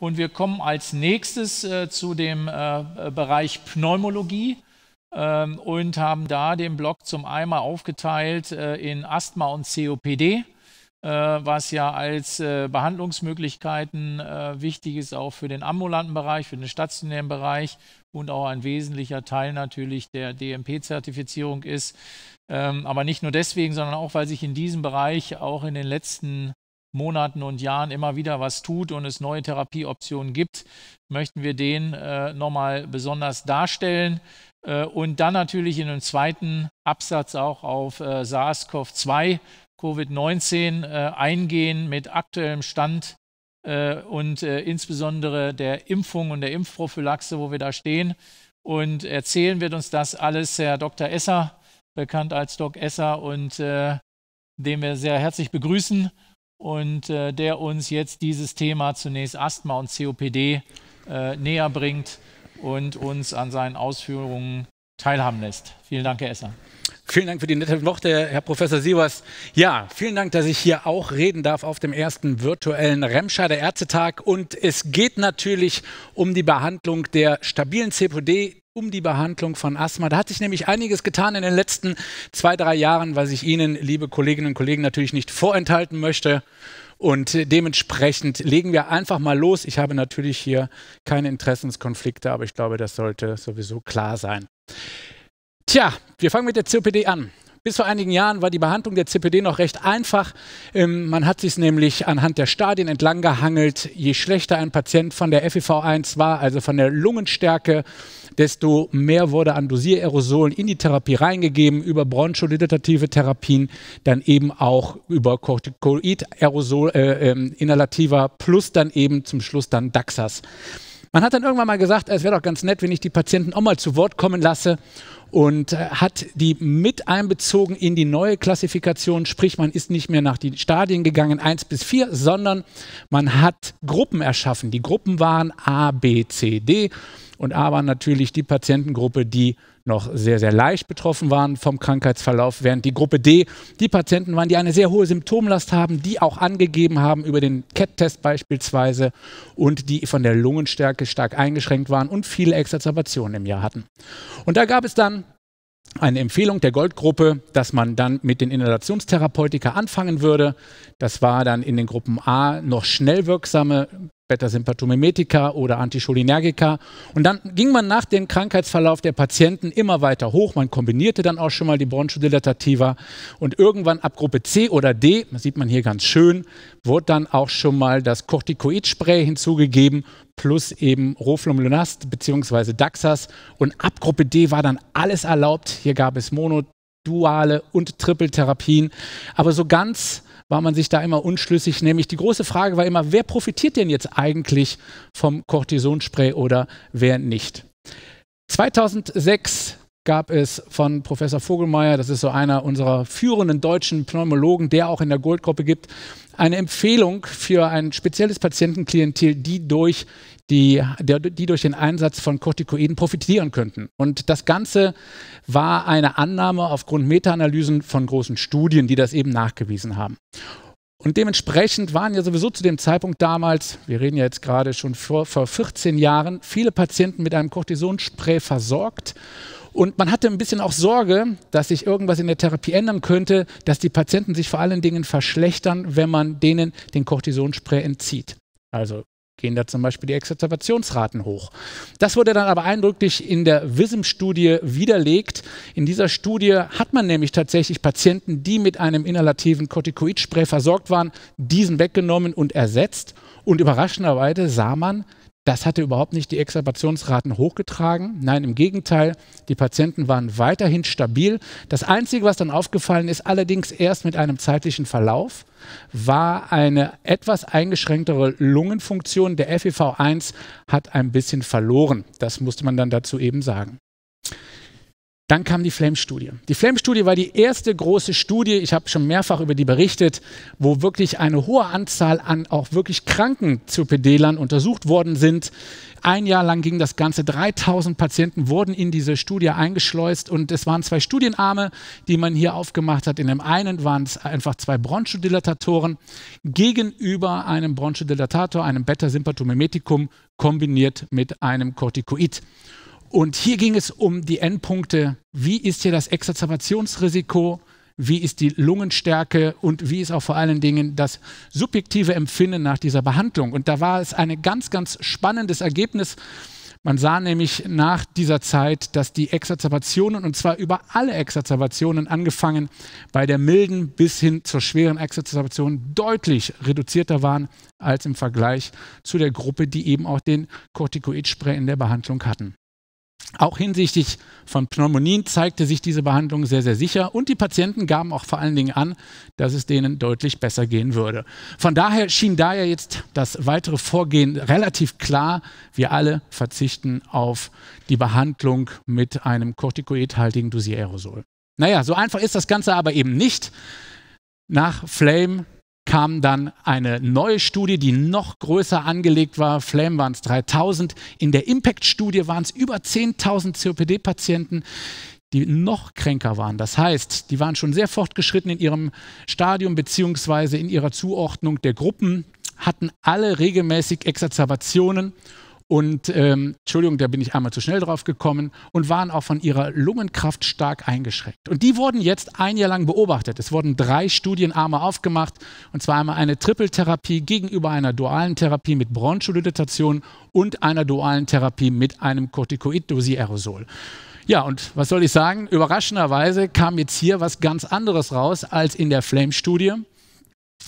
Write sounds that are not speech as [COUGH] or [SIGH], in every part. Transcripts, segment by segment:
Und wir kommen als nächstes äh, zu dem äh, äh, Bereich Pneumologie ähm, und haben da den Block zum einmal aufgeteilt äh, in Asthma und COPD, äh, was ja als äh, Behandlungsmöglichkeiten wichtig ist, auch für den ambulanten Bereich, für den stationären Bereich und auch ein wesentlicher Teil natürlich der DMP-Zertifizierung ist. Ähm, aber nicht nur deswegen, sondern auch, weil sich in diesem Bereich auch in den letzten Monaten und Jahren immer wieder was tut und es neue Therapieoptionen gibt, möchten wir den äh, nochmal besonders darstellen. Äh, und dann natürlich in einem zweiten Absatz auch auf äh, SARS-CoV-2, Covid-19 äh, eingehen mit aktuellem Stand äh, und äh, insbesondere der Impfung und der Impfprophylaxe, wo wir da stehen. Und erzählen wird uns das alles Herr Dr. Esser, bekannt als Doc Esser, und den wir sehr herzlich begrüßen und äh, der uns jetzt dieses Thema zunächst Asthma und COPD äh, näher bringt und uns an seinen Ausführungen teilhaben lässt. Vielen Dank, Herr Esser. Vielen Dank für die nette Worte, Herr Professor Sievers. Ja, vielen Dank, dass ich hier auch reden darf auf dem ersten virtuellen Remscheider Ärztetag. Und es geht natürlich um die Behandlung der stabilen CPD, um die Behandlung von Asthma. Da hat sich nämlich einiges getan in den letzten zwei, drei Jahren, was ich Ihnen, liebe Kolleginnen und Kollegen, natürlich nicht vorenthalten möchte. Und dementsprechend legen wir einfach mal los. Ich habe natürlich hier keine Interessenskonflikte, aber ich glaube, das sollte sowieso klar sein. Tja, wir fangen mit der COPD an. Bis vor einigen Jahren war die Behandlung der COPD noch recht einfach. Ähm, man hat sich nämlich anhand der Stadien entlang gehangelt. Je schlechter ein Patient von der FEV1 war, also von der Lungenstärke, desto mehr wurde an Dosiererosolen in die Therapie reingegeben, über bronchodilatative Therapien, dann eben auch über Corticoid-Aerosol, äh, äh, inhalativer, plus dann eben zum Schluss dann Daxas. Man hat dann irgendwann mal gesagt, es wäre doch ganz nett, wenn ich die Patienten auch mal zu Wort kommen lasse und äh, hat die mit einbezogen in die neue Klassifikation, sprich man ist nicht mehr nach den Stadien gegangen, 1 bis 4, sondern man hat Gruppen erschaffen. Die Gruppen waren A, B, C, D und A war natürlich die Patientengruppe, die noch sehr, sehr leicht betroffen waren vom Krankheitsverlauf, während die Gruppe D die Patienten waren, die eine sehr hohe Symptomlast haben, die auch angegeben haben über den CAT-Test beispielsweise und die von der Lungenstärke stark eingeschränkt waren und viele Exazerbationen im Jahr hatten. Und da gab es dann eine Empfehlung der Goldgruppe, dass man dann mit den Inhalationstherapeutika anfangen würde. Das war dann in den Gruppen A noch schnell wirksame Beta-Sympathomimetika oder Anticholinergika. Und dann ging man nach dem Krankheitsverlauf der Patienten immer weiter hoch. Man kombinierte dann auch schon mal die Bronchodilatativa. Und irgendwann ab Gruppe C oder D, das sieht man hier ganz schön, wurde dann auch schon mal das Corticoidspray hinzugegeben, plus eben Roflumilast bzw. Daxas. Und ab Gruppe D war dann alles erlaubt. Hier gab es Mono, Duale und Trippeltherapien. Aber so ganz war man sich da immer unschlüssig. Nämlich die große Frage war immer, wer profitiert denn jetzt eigentlich vom Cortisonspray oder wer nicht? 2006 gab es von Professor Vogelmeier, das ist so einer unserer führenden deutschen Pneumologen, der auch in der Goldgruppe gibt, eine Empfehlung für ein spezielles Patientenklientel, die durch die, die durch den Einsatz von Corticoiden profitieren könnten. Und das Ganze war eine Annahme aufgrund Meta-Analysen von großen Studien, die das eben nachgewiesen haben. Und dementsprechend waren ja sowieso zu dem Zeitpunkt damals, wir reden ja jetzt gerade schon vor, vor 14 Jahren, viele Patienten mit einem Cortisonspray versorgt. Und man hatte ein bisschen auch Sorge, dass sich irgendwas in der Therapie ändern könnte, dass die Patienten sich vor allen Dingen verschlechtern, wenn man denen den Cortisonspray entzieht. Also gehen da zum Beispiel die Exazervationsraten hoch. Das wurde dann aber eindrücklich in der WISM-Studie widerlegt. In dieser Studie hat man nämlich tatsächlich Patienten, die mit einem inhalativen Corticoidspray versorgt waren, diesen weggenommen und ersetzt. Und überraschenderweise sah man, das hatte überhaupt nicht die Exabbationsraten hochgetragen. Nein, im Gegenteil, die Patienten waren weiterhin stabil. Das Einzige, was dann aufgefallen ist, allerdings erst mit einem zeitlichen Verlauf, war eine etwas eingeschränktere Lungenfunktion. Der FEV1 hat ein bisschen verloren. Das musste man dann dazu eben sagen. Dann kam die Flame-Studie. Die Flame-Studie war die erste große Studie, ich habe schon mehrfach über die berichtet, wo wirklich eine hohe Anzahl an auch wirklich kranken COPD-Lern untersucht worden sind. Ein Jahr lang ging das Ganze. 3000 Patienten wurden in diese Studie eingeschleust und es waren zwei Studienarme, die man hier aufgemacht hat. In dem einen waren es einfach zwei Bronchodilatatoren gegenüber einem Bronchodilatator, einem beta sympathomimeticum kombiniert mit einem Corticoid. Und hier ging es um die Endpunkte. Wie ist hier das Exazerbationsrisiko? Wie ist die Lungenstärke? Und wie ist auch vor allen Dingen das subjektive Empfinden nach dieser Behandlung? Und da war es ein ganz, ganz spannendes Ergebnis. Man sah nämlich nach dieser Zeit, dass die Exazerbationen, und zwar über alle Exazerbationen, angefangen bei der milden bis hin zur schweren Exazerbation, deutlich reduzierter waren als im Vergleich zu der Gruppe, die eben auch den Corticoid-Spray in der Behandlung hatten. Auch hinsichtlich von Pneumonien zeigte sich diese Behandlung sehr, sehr sicher und die Patienten gaben auch vor allen Dingen an, dass es denen deutlich besser gehen würde. Von daher schien da ja jetzt das weitere Vorgehen relativ klar. Wir alle verzichten auf die Behandlung mit einem kortikoidhaltigen Dosiererosol. Naja, so einfach ist das Ganze aber eben nicht. Nach Flame kam dann eine neue Studie, die noch größer angelegt war. Flame waren es 3000. In der Impact-Studie waren es über 10.000 COPD-Patienten, die noch kränker waren. Das heißt, die waren schon sehr fortgeschritten in ihrem Stadium bzw. in ihrer Zuordnung der Gruppen, hatten alle regelmäßig Exazerbationen und ähm, Entschuldigung, da bin ich einmal zu schnell drauf gekommen und waren auch von ihrer Lungenkraft stark eingeschränkt. Und die wurden jetzt ein Jahr lang beobachtet. Es wurden drei Studienarme aufgemacht und zwar einmal eine Trippeltherapie gegenüber einer dualen Therapie mit Bronchodilatation und einer dualen Therapie mit einem Corticoid-Dosierosol. Ja, und was soll ich sagen? Überraschenderweise kam jetzt hier was ganz anderes raus als in der Flame-Studie.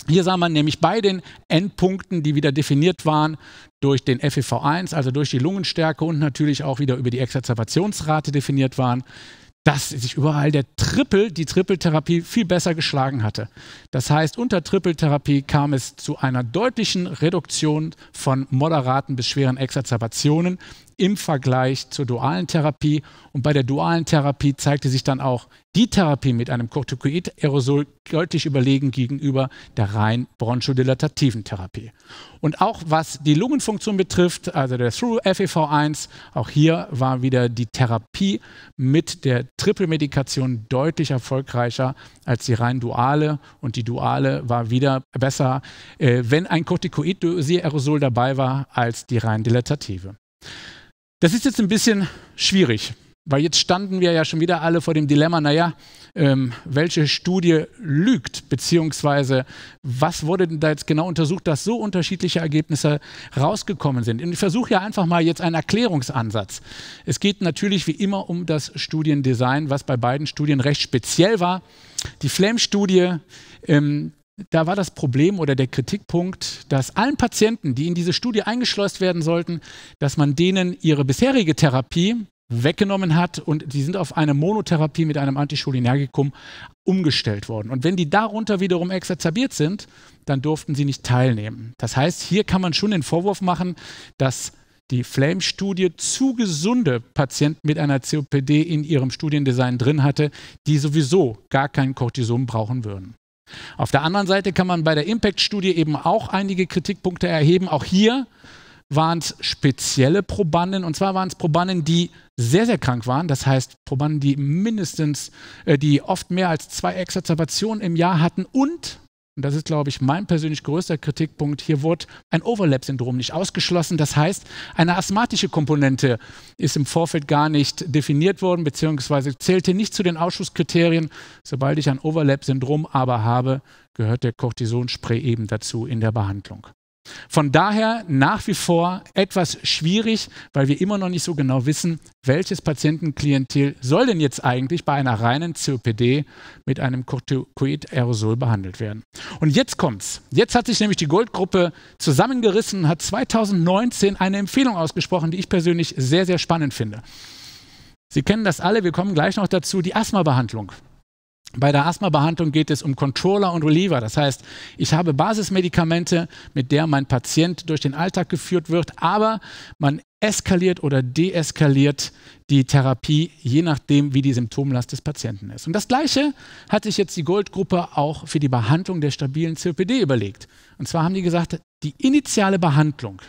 Hier sah man nämlich bei den Endpunkten, die wieder definiert waren durch den FEV1, also durch die Lungenstärke und natürlich auch wieder über die Exazerbationsrate definiert waren, dass sich überall der Triple, die Trippeltherapie viel besser geschlagen hatte. Das heißt, unter Trippeltherapie kam es zu einer deutlichen Reduktion von moderaten bis schweren Exazerbationen im Vergleich zur dualen Therapie. Und bei der dualen Therapie zeigte sich dann auch die Therapie mit einem Corticoid-Aerosol deutlich überlegen gegenüber der rein bronchodilatativen Therapie. Und auch was die Lungenfunktion betrifft, also der Through-FEV1, auch hier war wieder die Therapie mit der Triple-Medikation deutlich erfolgreicher als die rein duale. Und die duale war wieder besser, äh, wenn ein Corticoid-Aerosol dabei war, als die rein dilatative. Das ist jetzt ein bisschen schwierig, weil jetzt standen wir ja schon wieder alle vor dem Dilemma, naja, ähm, welche Studie lügt, beziehungsweise was wurde denn da jetzt genau untersucht, dass so unterschiedliche Ergebnisse rausgekommen sind. Und ich versuche ja einfach mal jetzt einen Erklärungsansatz. Es geht natürlich wie immer um das Studiendesign, was bei beiden Studien recht speziell war. Die Flame-Studie, ähm, da war das Problem oder der Kritikpunkt, dass allen Patienten, die in diese Studie eingeschleust werden sollten, dass man denen ihre bisherige Therapie weggenommen hat und sie sind auf eine Monotherapie mit einem Anticholinergikum umgestellt worden. Und wenn die darunter wiederum exazerbiert sind, dann durften sie nicht teilnehmen. Das heißt, hier kann man schon den Vorwurf machen, dass die Flame-Studie zu gesunde Patienten mit einer COPD in ihrem Studiendesign drin hatte, die sowieso gar kein Cortison brauchen würden. Auf der anderen Seite kann man bei der Impact-Studie eben auch einige Kritikpunkte erheben. Auch hier waren es spezielle Probanden. Und zwar waren es Probanden, die sehr, sehr krank waren. Das heißt, Probanden, die mindestens, äh, die oft mehr als zwei Exazerbationen im Jahr hatten und und das ist, glaube ich, mein persönlich größter Kritikpunkt, hier wurde ein Overlap-Syndrom nicht ausgeschlossen. Das heißt, eine asthmatische Komponente ist im Vorfeld gar nicht definiert worden, beziehungsweise zählte nicht zu den Ausschusskriterien. Sobald ich ein Overlap-Syndrom aber habe, gehört der Cortisonspray eben dazu in der Behandlung. Von daher nach wie vor etwas schwierig, weil wir immer noch nicht so genau wissen, welches Patientenklientel soll denn jetzt eigentlich bei einer reinen COPD mit einem Corticoid-Aerosol behandelt werden. Und jetzt kommt's. Jetzt hat sich nämlich die Goldgruppe zusammengerissen und hat 2019 eine Empfehlung ausgesprochen, die ich persönlich sehr, sehr spannend finde. Sie kennen das alle, wir kommen gleich noch dazu, die Asthma-Behandlung. Bei der Asthma-Behandlung geht es um Controller und Reliever. Das heißt, ich habe Basismedikamente, mit der mein Patient durch den Alltag geführt wird, aber man eskaliert oder deeskaliert die Therapie, je nachdem, wie die Symptomlast des Patienten ist. Und das Gleiche hat sich jetzt die Goldgruppe auch für die Behandlung der stabilen COPD überlegt. Und zwar haben die gesagt, die initiale Behandlung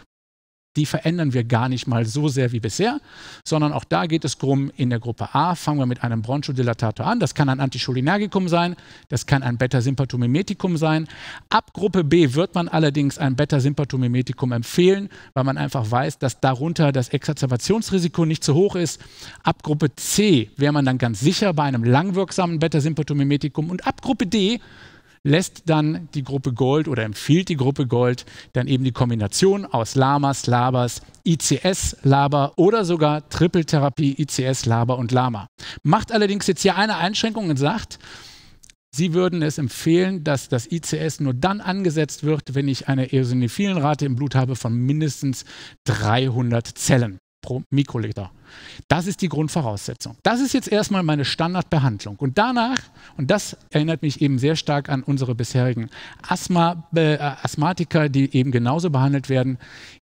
die verändern wir gar nicht mal so sehr wie bisher, sondern auch da geht es drum, in der Gruppe A fangen wir mit einem Bronchodilatator an. Das kann ein Anticholinergikum sein, das kann ein Beta-Sympathomimetikum sein. Ab Gruppe B wird man allerdings ein Beta-Sympathomimetikum empfehlen, weil man einfach weiß, dass darunter das Exazerbationsrisiko nicht zu hoch ist. Ab Gruppe C wäre man dann ganz sicher bei einem langwirksamen Beta-Sympathomimetikum und ab Gruppe D lässt dann die Gruppe Gold oder empfiehlt die Gruppe Gold dann eben die Kombination aus Lamas, Labas, ICS, Laber oder sogar Trippeltherapie, ICS, Laber und Lama. Macht allerdings jetzt hier eine Einschränkung und sagt, Sie würden es empfehlen, dass das ICS nur dann angesetzt wird, wenn ich eine eosinophilen Rate im Blut habe von mindestens 300 Zellen pro Mikroliter. Das ist die Grundvoraussetzung. Das ist jetzt erstmal meine Standardbehandlung. Und danach, und das erinnert mich eben sehr stark an unsere bisherigen Asthma, äh, Asthmatiker, die eben genauso behandelt werden,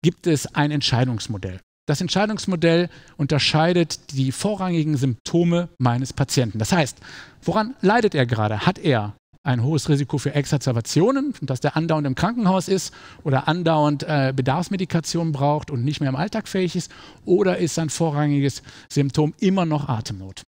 gibt es ein Entscheidungsmodell. Das Entscheidungsmodell unterscheidet die vorrangigen Symptome meines Patienten. Das heißt, woran leidet er gerade? Hat er ein hohes Risiko für Exazerbationen, dass der andauernd im Krankenhaus ist oder andauernd äh, Bedarfsmedikation braucht und nicht mehr im Alltag fähig ist, oder ist sein vorrangiges Symptom immer noch Atemnot.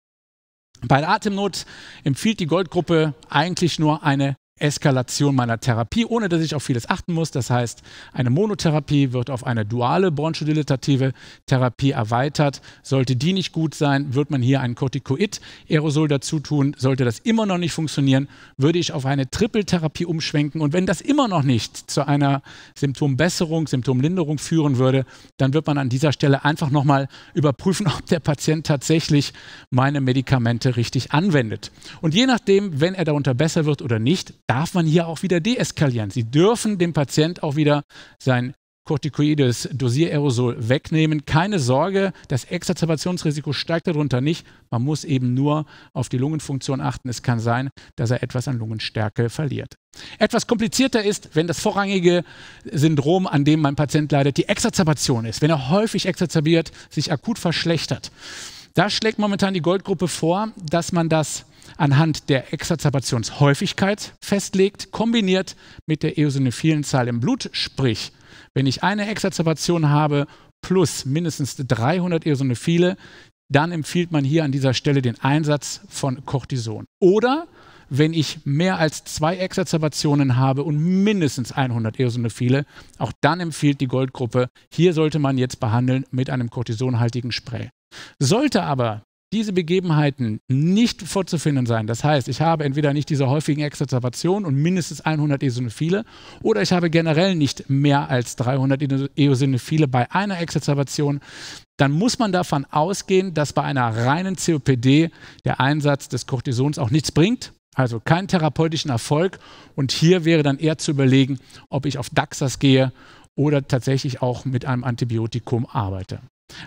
Bei der Atemnot empfiehlt die Goldgruppe eigentlich nur eine Eskalation meiner Therapie, ohne dass ich auf vieles achten muss. Das heißt, eine Monotherapie wird auf eine duale bronchodilatative Therapie erweitert. Sollte die nicht gut sein, wird man hier ein Corticoid-Aerosol dazu tun. Sollte das immer noch nicht funktionieren, würde ich auf eine Triple-Therapie umschwenken. Und wenn das immer noch nicht zu einer Symptombesserung, Symptomlinderung führen würde, dann wird man an dieser Stelle einfach nochmal überprüfen, [LAUGHS] ob der Patient tatsächlich meine Medikamente richtig anwendet. Und je nachdem, wenn er darunter besser wird oder nicht, darf man hier auch wieder deeskalieren. Sie dürfen dem Patient auch wieder sein kortikoides Dosiererosol wegnehmen. Keine Sorge, das Exazerbationsrisiko steigt darunter nicht. Man muss eben nur auf die Lungenfunktion achten. Es kann sein, dass er etwas an Lungenstärke verliert. Etwas komplizierter ist, wenn das vorrangige Syndrom, an dem mein Patient leidet, die Exazerbation ist. Wenn er häufig exazerbiert, sich akut verschlechtert. Da schlägt momentan die Goldgruppe vor, dass man das anhand der Exazerbationshäufigkeit festlegt, kombiniert mit der eosinophilen Zahl im Blut. Sprich, wenn ich eine Exazerbation habe plus mindestens 300 Eosinophile, dann empfiehlt man hier an dieser Stelle den Einsatz von Cortison. Oder wenn ich mehr als zwei Exazerbationen habe und mindestens 100 Eosinophile, auch dann empfiehlt die Goldgruppe, hier sollte man jetzt behandeln mit einem kortisonhaltigen Spray. Sollte aber diese Begebenheiten nicht vorzufinden sein. Das heißt, ich habe entweder nicht diese häufigen Exacerbationen und mindestens 100 Eosinophile oder ich habe generell nicht mehr als 300 Eosinophile bei einer Exacerbation, dann muss man davon ausgehen, dass bei einer reinen COPD der Einsatz des Cortisons auch nichts bringt. Also keinen therapeutischen Erfolg. Und hier wäre dann eher zu überlegen, ob ich auf Daxas gehe oder tatsächlich auch mit einem Antibiotikum arbeite.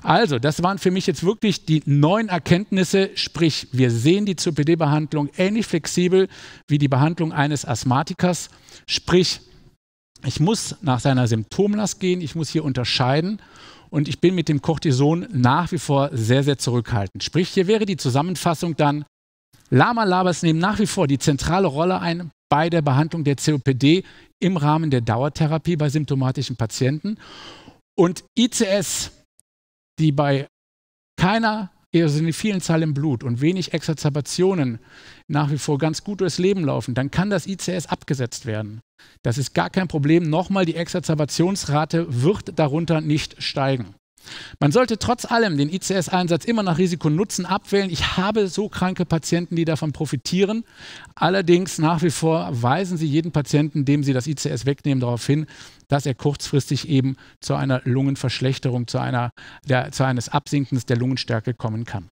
Also, das waren für mich jetzt wirklich die neuen Erkenntnisse, sprich, wir sehen die COPD-Behandlung ähnlich flexibel wie die Behandlung eines Asthmatikers, sprich, ich muss nach seiner Symptomlast gehen, ich muss hier unterscheiden und ich bin mit dem Cortison nach wie vor sehr, sehr zurückhaltend. Sprich, hier wäre die Zusammenfassung dann, Lama Labas nehmen nach wie vor die zentrale Rolle ein bei der Behandlung der COPD im Rahmen der Dauertherapie bei symptomatischen Patienten und ICS die bei keiner, also in vielen Zahlen im Blut und wenig Exazerbationen nach wie vor ganz gut durchs Leben laufen, dann kann das ICS abgesetzt werden. Das ist gar kein Problem. Nochmal, die Exazerbationsrate wird darunter nicht steigen. Man sollte trotz allem den ICS-Einsatz immer nach Risiko-Nutzen abwählen. Ich habe so kranke Patienten, die davon profitieren. Allerdings nach wie vor weisen Sie jeden Patienten, dem Sie das ICS wegnehmen, darauf hin, dass er kurzfristig eben zu einer Lungenverschlechterung, zu, einer, der, zu eines Absinkens der Lungenstärke kommen kann.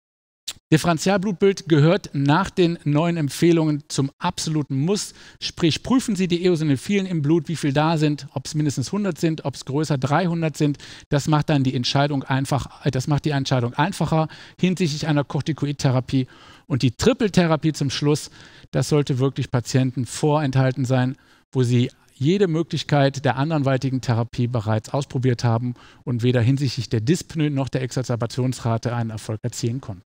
Differentialblutbild gehört nach den neuen Empfehlungen zum absoluten Muss. Sprich, prüfen Sie die Eosinophilen im Blut, wie viel da sind, ob es mindestens 100 sind, ob es größer 300 sind. Das macht dann die Entscheidung einfach, äh, das macht die Entscheidung einfacher hinsichtlich einer Corticoidtherapie. Und die Trippeltherapie zum Schluss, das sollte wirklich Patienten vorenthalten sein, wo sie jede Möglichkeit der anderenweitigen Therapie bereits ausprobiert haben und weder hinsichtlich der Dyspnoe noch der Exazerbationsrate einen Erfolg erzielen konnten.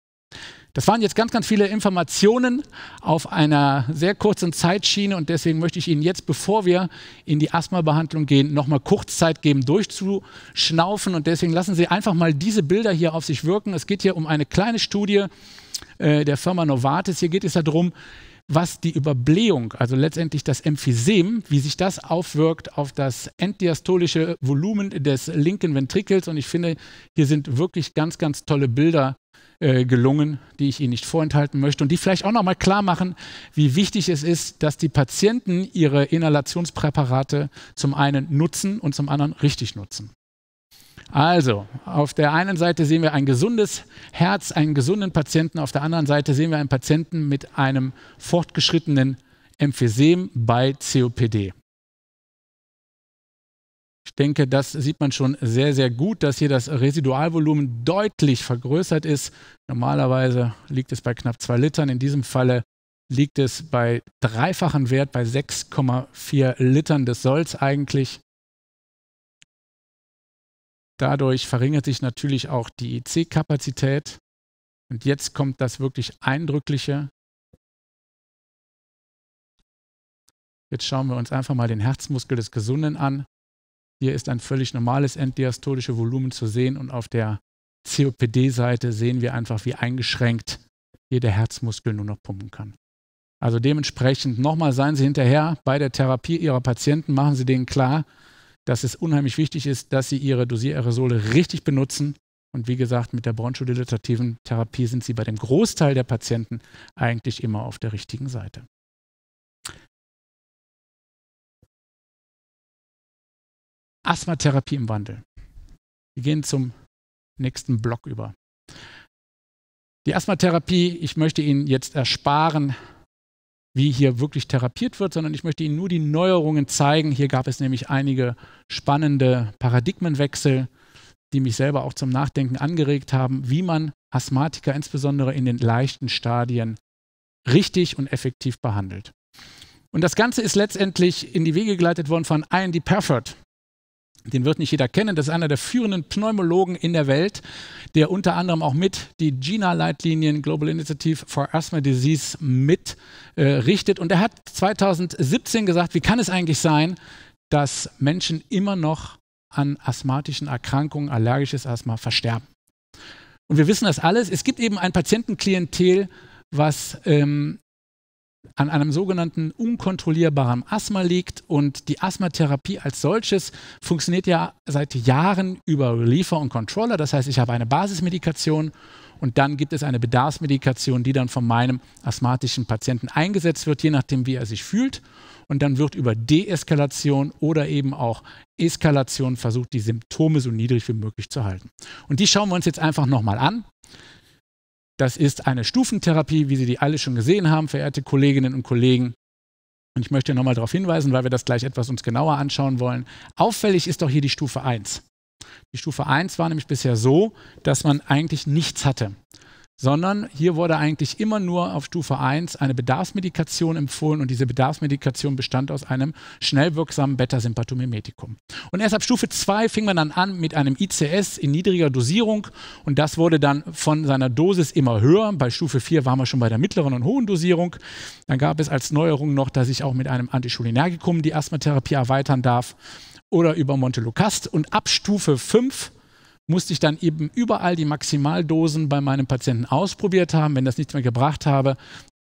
Das waren jetzt ganz, ganz viele Informationen auf einer sehr kurzen Zeitschiene und deswegen möchte ich Ihnen jetzt, bevor wir in die Asthma-Behandlung gehen, nochmal kurz Zeit geben, durchzuschnaufen und deswegen lassen Sie einfach mal diese Bilder hier auf sich wirken. Es geht hier um eine kleine Studie äh, der Firma Novartis. Hier geht es darum, was die Überblähung, also letztendlich das Emphysem, wie sich das aufwirkt auf das enddiastolische Volumen des linken Ventrikels. Und ich finde, hier sind wirklich ganz, ganz tolle Bilder äh, gelungen, die ich Ihnen nicht vorenthalten möchte und die vielleicht auch nochmal klar machen, wie wichtig es ist, dass die Patienten ihre Inhalationspräparate zum einen nutzen und zum anderen richtig nutzen. Also, auf der einen Seite sehen wir ein gesundes Herz, einen gesunden Patienten, auf der anderen Seite sehen wir einen Patienten mit einem fortgeschrittenen Emphysem bei COPD. Ich denke, das sieht man schon sehr, sehr gut, dass hier das Residualvolumen deutlich vergrößert ist. Normalerweise liegt es bei knapp zwei Litern. In diesem Falle liegt es bei dreifachen Wert, bei 6,4 Litern des Solls eigentlich. Dadurch verringert sich natürlich auch die IC-Kapazität. E Und jetzt kommt das wirklich Eindrückliche. Jetzt schauen wir uns einfach mal den Herzmuskel des Gesunden an. Hier ist ein völlig normales enddiastolische Volumen zu sehen und auf der COPD-Seite sehen wir einfach, wie eingeschränkt jeder Herzmuskel nur noch pumpen kann. Also dementsprechend nochmal seien Sie hinterher bei der Therapie Ihrer Patienten, machen Sie denen klar, dass es unheimlich wichtig ist, dass Sie Ihre Dosiererosole richtig benutzen. Und wie gesagt, mit der bronchodilatativen Therapie sind Sie bei dem Großteil der Patienten eigentlich immer auf der richtigen Seite. Asthmatherapie im Wandel. Wir gehen zum nächsten Block über. Die Asthmatherapie, ich möchte Ihnen jetzt ersparen, wie hier wirklich therapiert wird, sondern ich möchte Ihnen nur die Neuerungen zeigen. Hier gab es nämlich einige spannende Paradigmenwechsel, die mich selber auch zum Nachdenken angeregt haben, wie man Asthmatiker insbesondere in den leichten Stadien richtig und effektiv behandelt. Und das Ganze ist letztendlich in die Wege geleitet worden von Ian Perford, den wird nicht jeder kennen, das ist einer der führenden Pneumologen in der Welt, der unter anderem auch mit die GINA-Leitlinien Global Initiative for Asthma Disease mit äh, richtet. Und er hat 2017 gesagt, wie kann es eigentlich sein, dass Menschen immer noch an asthmatischen Erkrankungen, allergisches Asthma versterben. Und wir wissen das alles. Es gibt eben ein Patientenklientel, was ähm, an einem sogenannten unkontrollierbaren Asthma liegt und die Asthmatherapie als solches funktioniert ja seit Jahren über Reliever und Controller. Das heißt, ich habe eine Basismedikation und dann gibt es eine Bedarfsmedikation, die dann von meinem asthmatischen Patienten eingesetzt wird, je nachdem, wie er sich fühlt. Und dann wird über Deeskalation oder eben auch Eskalation versucht, die Symptome so niedrig wie möglich zu halten. Und die schauen wir uns jetzt einfach nochmal an. Das ist eine Stufentherapie, wie Sie die alle schon gesehen haben, verehrte Kolleginnen und Kollegen. Und ich möchte nochmal darauf hinweisen, weil wir das gleich etwas uns genauer anschauen wollen. Auffällig ist doch hier die Stufe 1. Die Stufe 1 war nämlich bisher so, dass man eigentlich nichts hatte sondern hier wurde eigentlich immer nur auf Stufe 1 eine Bedarfsmedikation empfohlen und diese Bedarfsmedikation bestand aus einem schnell wirksamen Beta-Sympathomimetikum. Und erst ab Stufe 2 fing man dann an mit einem ICS in niedriger Dosierung und das wurde dann von seiner Dosis immer höher. Bei Stufe 4 waren wir schon bei der mittleren und hohen Dosierung. Dann gab es als Neuerung noch, dass ich auch mit einem Anticholinergikum die Asthmatherapie erweitern darf oder über Montelukast und ab Stufe 5 musste ich dann eben überall die Maximaldosen bei meinem Patienten ausprobiert haben. Wenn das nichts mehr gebracht habe,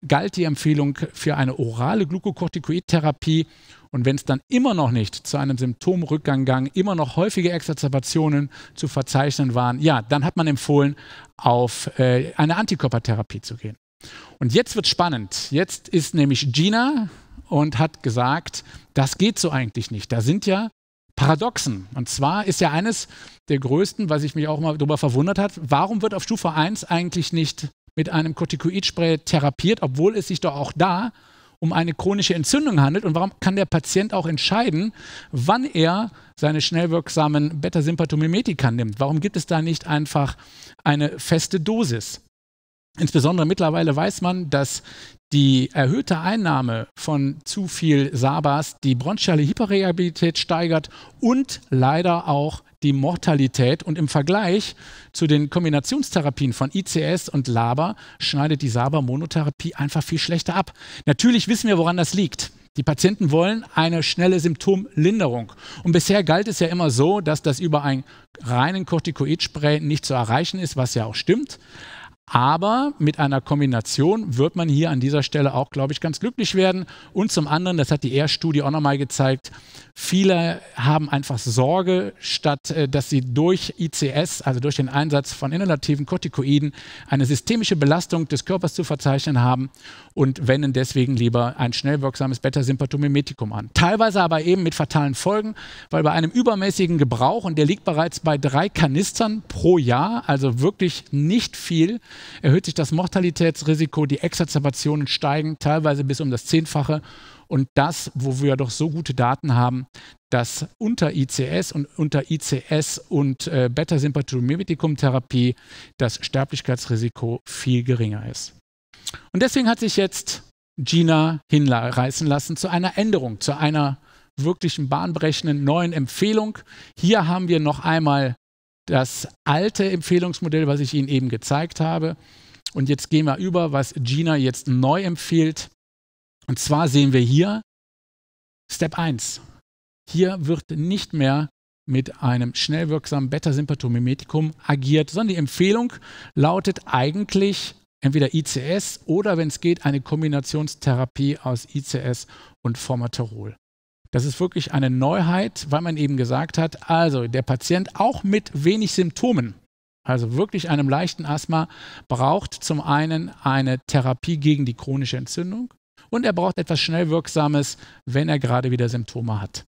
galt die Empfehlung für eine orale Glukokortikoidtherapie. Und wenn es dann immer noch nicht zu einem Symptomrückgang ging, immer noch häufige Exacerbationen zu verzeichnen waren, ja, dann hat man empfohlen, auf äh, eine Antikörpertherapie zu gehen. Und jetzt wird spannend. Jetzt ist nämlich Gina und hat gesagt, das geht so eigentlich nicht. Da sind ja Paradoxen. Und zwar ist ja eines der größten, was ich mich auch mal darüber verwundert hat, warum wird auf Stufe 1 eigentlich nicht mit einem Corticoidspray therapiert, obwohl es sich doch auch da um eine chronische Entzündung handelt und warum kann der Patient auch entscheiden, wann er seine schnell wirksamen Beta-Sympathomimetika nimmt? Warum gibt es da nicht einfach eine feste Dosis? Insbesondere mittlerweile weiß man, dass die erhöhte Einnahme von zu viel Sabas die bronchiale Hyperreabilität steigert und leider auch die Mortalität. Und im Vergleich zu den Kombinationstherapien von ICS und LABA schneidet die Saba-Monotherapie einfach viel schlechter ab. Natürlich wissen wir, woran das liegt. Die Patienten wollen eine schnelle Symptomlinderung. Und bisher galt es ja immer so, dass das über einen reinen Corticoidspray nicht zu erreichen ist, was ja auch stimmt. Aber mit einer Kombination wird man hier an dieser Stelle auch, glaube ich, ganz glücklich werden. Und zum anderen, das hat die ER-Studie auch nochmal gezeigt, viele haben einfach Sorge, statt äh, dass sie durch ICS, also durch den Einsatz von inhalativen Corticoiden, eine systemische Belastung des Körpers zu verzeichnen haben und wenden deswegen lieber ein schnell wirksames Beta-Sympathomimetikum an. Teilweise aber eben mit fatalen Folgen, weil bei einem übermäßigen Gebrauch, und der liegt bereits bei drei Kanistern pro Jahr, also wirklich nicht viel, erhöht sich das Mortalitätsrisiko, die Exacerbationen steigen teilweise bis um das Zehnfache. Und das, wo wir doch so gute Daten haben, dass unter ICS und unter ICS und äh, beta sympathomimeticum therapie das Sterblichkeitsrisiko viel geringer ist. Und deswegen hat sich jetzt Gina hinreißen lassen zu einer Änderung, zu einer wirklichen bahnbrechenden neuen Empfehlung. Hier haben wir noch einmal das alte Empfehlungsmodell, was ich Ihnen eben gezeigt habe. Und jetzt gehen wir über, was Gina jetzt neu empfiehlt. Und zwar sehen wir hier Step 1. Hier wird nicht mehr mit einem schnell wirksamen Beta-Sympathomimetikum agiert, sondern die Empfehlung lautet eigentlich entweder ICS oder, wenn es geht, eine Kombinationstherapie aus ICS und Formaterol. Das ist wirklich eine Neuheit, weil man eben gesagt hat, also der Patient auch mit wenig Symptomen, also wirklich einem leichten Asthma, braucht zum einen eine Therapie gegen die chronische Entzündung und er braucht etwas schnell wirksames, wenn er gerade wieder Symptome hat.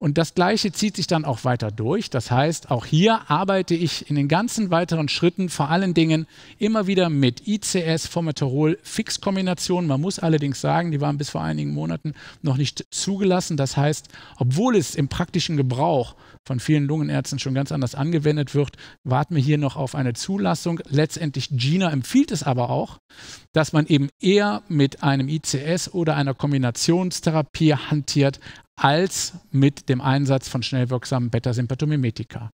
Und das Gleiche zieht sich dann auch weiter durch. Das heißt, auch hier arbeite ich in den ganzen weiteren Schritten vor allen Dingen immer wieder mit ICS, Formaterol, Fixkombinationen. Man muss allerdings sagen, die waren bis vor einigen Monaten noch nicht zugelassen. Das heißt, obwohl es im praktischen Gebrauch von vielen Lungenärzten schon ganz anders angewendet wird, warten wir hier noch auf eine Zulassung. Letztendlich Gina empfiehlt es aber auch, dass man eben eher mit einem ICS oder einer Kombinationstherapie hantiert, als mit dem Einsatz von schnell wirksamen Beta-Sympathomimetika.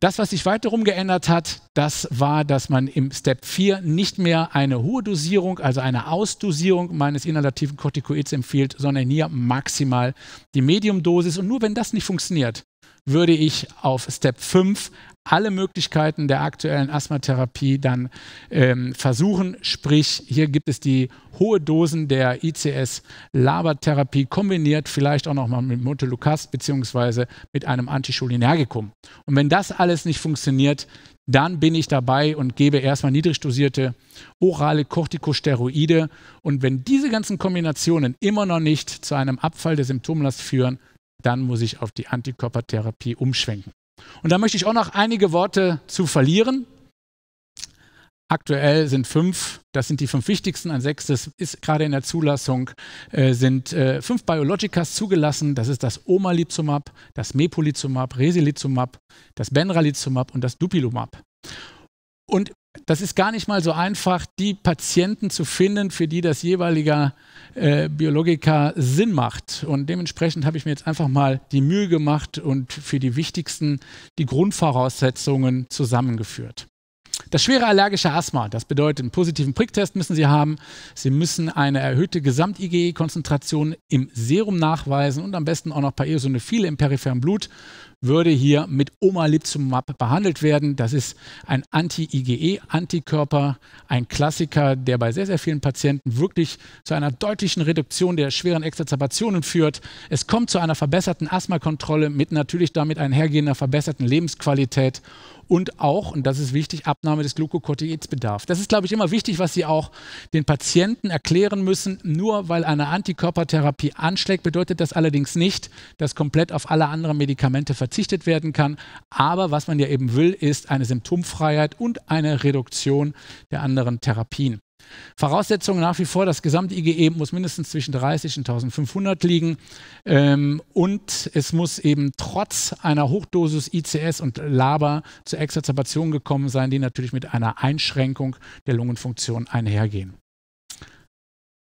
Das, was sich weiterum geändert hat, das war, dass man im Step 4 nicht mehr eine hohe Dosierung, also eine Ausdosierung meines inhalativen Corticoids empfiehlt, sondern hier maximal die Mediumdosis. Und nur wenn das nicht funktioniert, würde ich auf Step 5 alle Möglichkeiten der aktuellen Asthmatherapie dann ähm, versuchen. Sprich, hier gibt es die hohe Dosen der ICS-Labertherapie kombiniert vielleicht auch nochmal mit Montelukast beziehungsweise mit einem Anticholinergikum. Und wenn das alles nicht funktioniert, dann bin ich dabei und gebe erstmal niedrig dosierte orale Kortikosteroide. Und wenn diese ganzen Kombinationen immer noch nicht zu einem Abfall der Symptomlast führen, dann muss ich auf die Antikörpertherapie umschwenken. Und da möchte ich auch noch einige Worte zu verlieren. Aktuell sind fünf, das sind die fünf wichtigsten. Ein sechstes ist gerade in der Zulassung, äh, sind äh, fünf Biologicas zugelassen. Das ist das Omalizumab, das Mepolizumab, Resilizumab, das Benralizumab und das Dupilumab. Und das ist gar nicht mal so einfach, die Patienten zu finden, für die das jeweilige äh, Biologica Sinn macht. Und dementsprechend habe ich mir jetzt einfach mal die Mühe gemacht und für die wichtigsten die Grundvoraussetzungen zusammengeführt. Das schwere allergische Asthma, das bedeutet, einen positiven Pricktest müssen Sie haben. Sie müssen eine erhöhte Gesamt-IgE-Konzentration im Serum nachweisen und am besten auch noch Paeosonephile im peripheren Blut würde hier mit Omalizumab behandelt werden. Das ist ein Anti-IgE-Antikörper, ein Klassiker, der bei sehr, sehr vielen Patienten wirklich zu einer deutlichen Reduktion der schweren Exazerbationen führt. Es kommt zu einer verbesserten Asthmakontrolle mit natürlich damit einhergehender verbesserten Lebensqualität und auch, und das ist wichtig, Abnahme des Glukokortikidsbedarfs. Das ist, glaube ich, immer wichtig, was Sie auch den Patienten erklären müssen. Nur weil eine Antikörpertherapie anschlägt, bedeutet das allerdings nicht, dass komplett auf alle anderen Medikamente verzichtet werden kann. Aber was man ja eben will, ist eine Symptomfreiheit und eine Reduktion der anderen Therapien. Voraussetzung nach wie vor, das gesamte IGE muss mindestens zwischen 30 und 1500 liegen ähm, und es muss eben trotz einer Hochdosis ICS und Laber zur Exazerbation gekommen sein, die natürlich mit einer Einschränkung der Lungenfunktion einhergehen.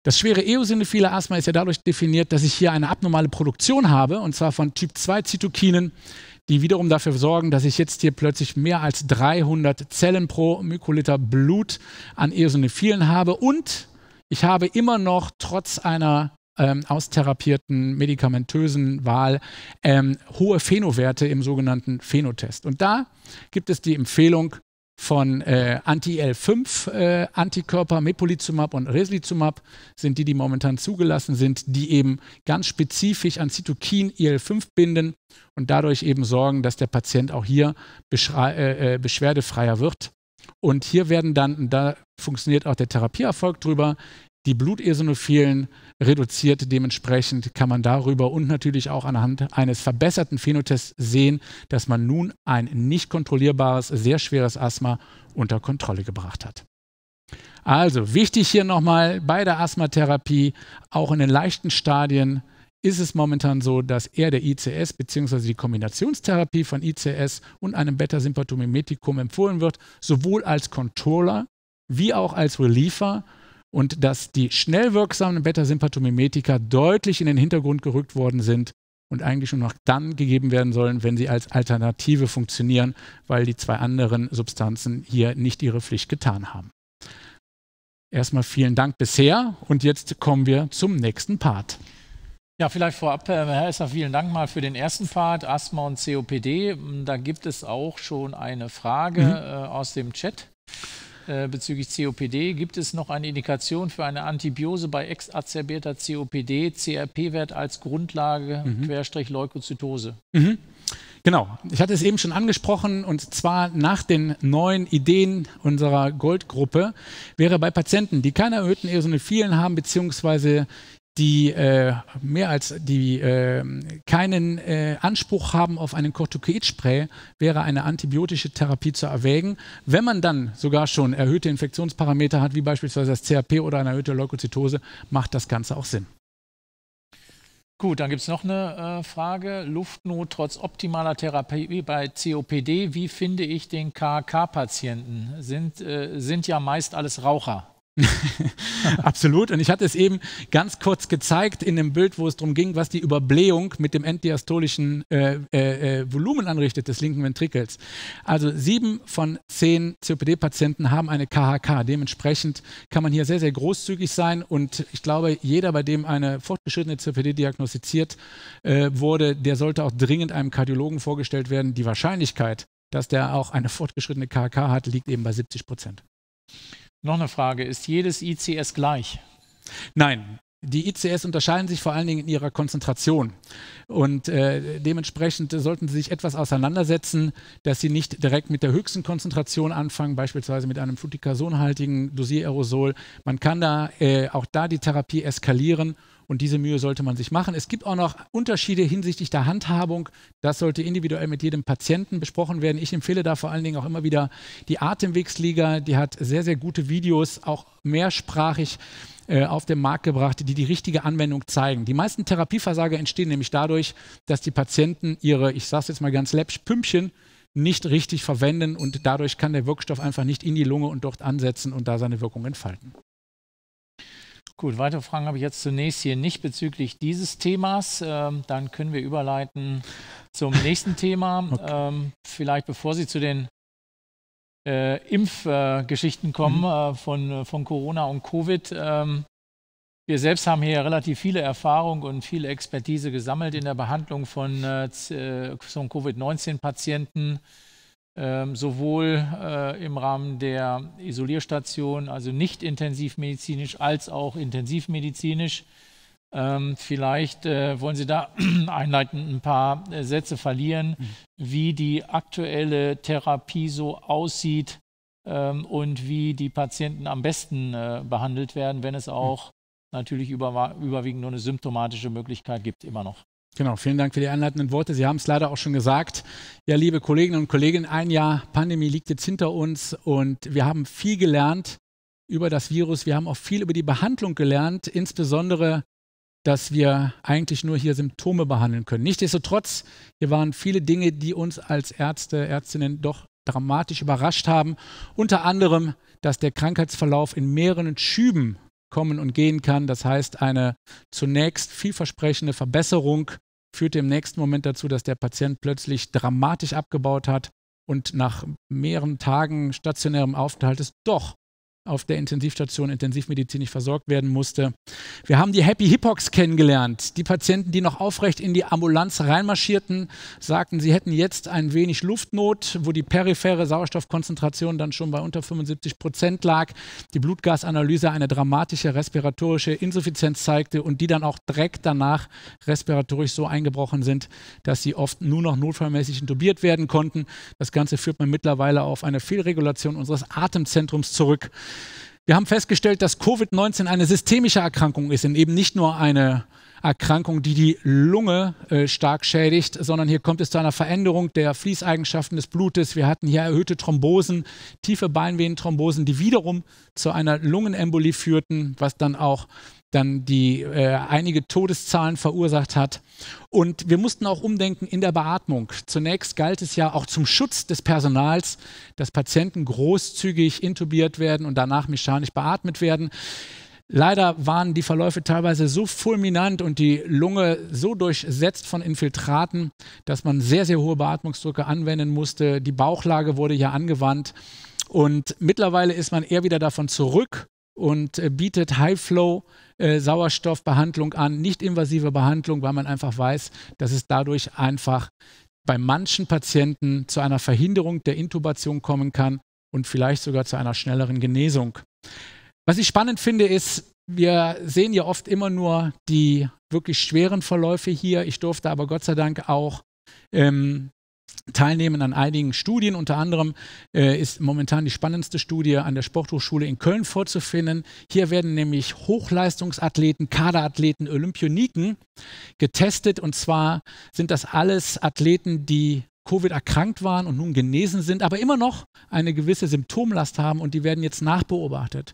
Das schwere eosinophile Asthma ist ja dadurch definiert, dass ich hier eine abnormale Produktion habe, und zwar von Typ-2-Zytokinen, die wiederum dafür sorgen, dass ich jetzt hier plötzlich mehr als 300 Zellen pro Mikroliter Blut an Eosinophilen habe und ich habe immer noch trotz einer ähm, austherapierten medikamentösen Wahl ähm, hohe Phenowerte im sogenannten Phenotest. Und da gibt es die Empfehlung, von äh, Anti-L5 äh, Mepolizumab und Reslizumab sind die, die momentan zugelassen sind, die eben ganz spezifisch an Zytokin IL5 binden und dadurch eben sorgen, dass der Patient auch hier äh, äh, beschwerdefreier wird. Und hier werden dann, da funktioniert auch der Therapieerfolg drüber, die Bluteosinophilen reduziert. Dementsprechend kann man darüber und natürlich auch anhand eines verbesserten Phänotests sehen, dass man nun ein nicht kontrollierbares, sehr schweres Asthma unter Kontrolle gebracht hat. Also wichtig hier nochmal bei der Asthmatherapie, auch in den leichten Stadien, ist es momentan so, dass eher der ICS bzw. die Kombinationstherapie von ICS und einem Beta-Sympathomimetikum empfohlen wird, sowohl als Controller wie auch als Reliefer und dass die schnell wirksamen Beta-Sympathomimetika deutlich in den Hintergrund gerückt worden sind und eigentlich nur noch dann gegeben werden sollen, wenn sie als Alternative funktionieren, weil die zwei anderen Substanzen hier nicht ihre Pflicht getan haben. Erstmal vielen Dank bisher und jetzt kommen wir zum nächsten Part. Ja, vielleicht vorab, Herr Esser, vielen Dank mal für den ersten Part, Asthma und COPD. Da gibt es auch schon eine Frage mhm. äh, aus dem Chat. Äh, bezüglich COPD. Gibt es noch eine Indikation für eine Antibiose bei exacerbierter COPD, CRP-Wert als Grundlage, mhm. Querstrich Leukozytose? Mhm. Genau, ich hatte es eben schon angesprochen und zwar nach den neuen Ideen unserer Goldgruppe wäre bei Patienten, die keine erhöhten Eosinophiligen haben beziehungsweise die äh, mehr als die äh, keinen äh, Anspruch haben auf einen Corticoid-Spray, wäre eine antibiotische Therapie zu erwägen. Wenn man dann sogar schon erhöhte Infektionsparameter hat, wie beispielsweise das CRP oder eine erhöhte Leukozytose, macht das Ganze auch Sinn. Gut, dann gibt es noch eine äh, Frage. Luftnot trotz optimaler Therapie bei COPD. Wie finde ich den KK-Patienten? Sind, äh, sind ja meist alles Raucher. [LAUGHS] Absolut. Und ich hatte es eben ganz kurz gezeigt in dem Bild, wo es darum ging, was die Überblähung mit dem enddiastolischen äh, äh, äh, Volumen anrichtet des linken Ventrikels. Also sieben von zehn COPD-Patienten haben eine KHK. Dementsprechend kann man hier sehr, sehr großzügig sein. Und ich glaube, jeder, bei dem eine fortgeschrittene COPD diagnostiziert äh, wurde, der sollte auch dringend einem Kardiologen vorgestellt werden. Die Wahrscheinlichkeit, dass der auch eine fortgeschrittene KHK hat, liegt eben bei 70 Prozent. Noch eine Frage, ist jedes ICS gleich? Nein, die ICS unterscheiden sich vor allen Dingen in ihrer Konzentration. Und äh, dementsprechend sollten Sie sich etwas auseinandersetzen, dass Sie nicht direkt mit der höchsten Konzentration anfangen, beispielsweise mit einem fluticasonhaltigen Dosiererosol. Man kann da äh, auch da die Therapie eskalieren und diese Mühe sollte man sich machen. Es gibt auch noch Unterschiede hinsichtlich der Handhabung. Das sollte individuell mit jedem Patienten besprochen werden. Ich empfehle da vor allen Dingen auch immer wieder die Atemwegsliga. Die hat sehr, sehr gute Videos, auch mehrsprachig äh, auf den Markt gebracht, die die richtige Anwendung zeigen. Die meisten Therapieversager entstehen nämlich dadurch, dass die Patienten ihre, ich sage es jetzt mal ganz läppisch, Pümpchen nicht richtig verwenden und dadurch kann der Wirkstoff einfach nicht in die Lunge und dort ansetzen und da seine Wirkung entfalten. Gut, weitere Fragen habe ich jetzt zunächst hier nicht bezüglich dieses Themas. Ähm, dann können wir überleiten zum nächsten Thema. [LAUGHS] Okay. Ähm, vielleicht bevor Sie zu den äh, Impfgeschichten äh, kommen mhm. äh, von, äh, von Corona und Covid. Ähm, wir selbst haben hier relativ viele Erfahrung und viele Expertise gesammelt in der Behandlung von, äh, äh, von Covid-19-Patienten ähm, sowohl äh, im Rahmen der Isolierstation, also nicht intensivmedizinisch, als auch intensivmedizinisch. Ähm, vielleicht äh, wollen Sie da [CLEARS THROAT] einleitend ein paar äh, Sätze verlieren, mhm. wie die aktuelle Therapie so aussieht ähm, und wie die Patienten am besten äh, behandelt werden, wenn es mhm. auch mhm. natürlich über, überwiegend nur eine symptomatische Möglichkeit gibt, immer noch. Genau, vielen Dank für die einleitenden Worte. Sie haben es leider auch schon gesagt. Ja, liebe Kolleginnen und Kollegen, ein Jahr Pandemie liegt jetzt hinter uns und wir haben viel gelernt über das Virus. Wir haben auch viel über die Behandlung gelernt, insbesondere, dass wir eigentlich nur hier Symptome behandeln können. Nichtsdestotrotz, hier waren viele Dinge, die uns als Ärzte, Ärztinnen doch dramatisch überrascht haben. Unter anderem, dass der Krankheitsverlauf in mehreren Schüben kommen und gehen kann. Das heißt, eine zunächst vielversprechende Verbesserung führt im nächsten Moment dazu, dass der Patient plötzlich dramatisch abgebaut hat und nach mehreren Tagen stationärem Aufenthalt es doch auf der Intensivstation intensivmedizinisch versorgt werden musste. Wir haben die Happy Hippox kennengelernt. Die Patienten, die noch aufrecht in die Ambulanz reinmarschierten, sagten, sie hätten jetzt ein wenig Luftnot, wo die periphere Sauerstoffkonzentration dann schon bei unter 75 Prozent lag, die Blutgasanalyse eine dramatische respiratorische Insuffizienz zeigte und die dann auch direkt danach respiratorisch so eingebrochen sind, dass sie oft nur noch notfallmäßig intubiert werden konnten. Das Ganze führt man mittlerweile auf eine Fehlregulation unseres Atemzentrums zurück. Wir haben festgestellt, dass Covid-19 eine systemische Erkrankung ist und eben nicht nur eine Erkrankung, die die Lunge äh, stark schädigt, sondern hier kommt es zu einer Veränderung der Fließeigenschaften des Blutes. Wir hatten hier erhöhte Thrombosen, tiefe Beinvenenthrombosen, die wiederum zu einer Lungenembolie führten, was dann auch dann die äh, einige Todeszahlen verursacht hat. Und wir mussten auch umdenken in der Beatmung. Zunächst galt es ja auch zum Schutz des Personals, dass Patienten großzügig intubiert werden und danach mechanisch beatmet werden. Leider waren die Verläufe teilweise so fulminant und die Lunge so durchsetzt von Infiltraten, dass man sehr, sehr hohe Beatmungsdrücke anwenden musste. Die Bauchlage wurde hier angewandt. Und mittlerweile ist man eher wieder davon zurück, und äh, bietet High-Flow äh, Sauerstoffbehandlung an, nicht-invasive Behandlung, weil man einfach weiß, dass es dadurch einfach bei manchen Patienten zu einer Verhinderung der Intubation kommen kann und vielleicht sogar zu einer schnelleren Genesung. Was ich spannend finde, ist, wir sehen ja oft immer nur die wirklich schweren Verläufe hier. Ich durfte aber Gott sei Dank auch ähm, teilnehmen an einigen Studien. Unter anderem äh, ist momentan die spannendste Studie an der Sporthochschule in Köln vorzufinden. Hier werden nämlich Hochleistungsathleten, Kaderathleten, Olympioniken getestet. Und zwar sind das alles Athleten, die Covid erkrankt waren und nun genesen sind, aber immer noch eine gewisse Symptomlast haben und die werden jetzt nachbeobachtet.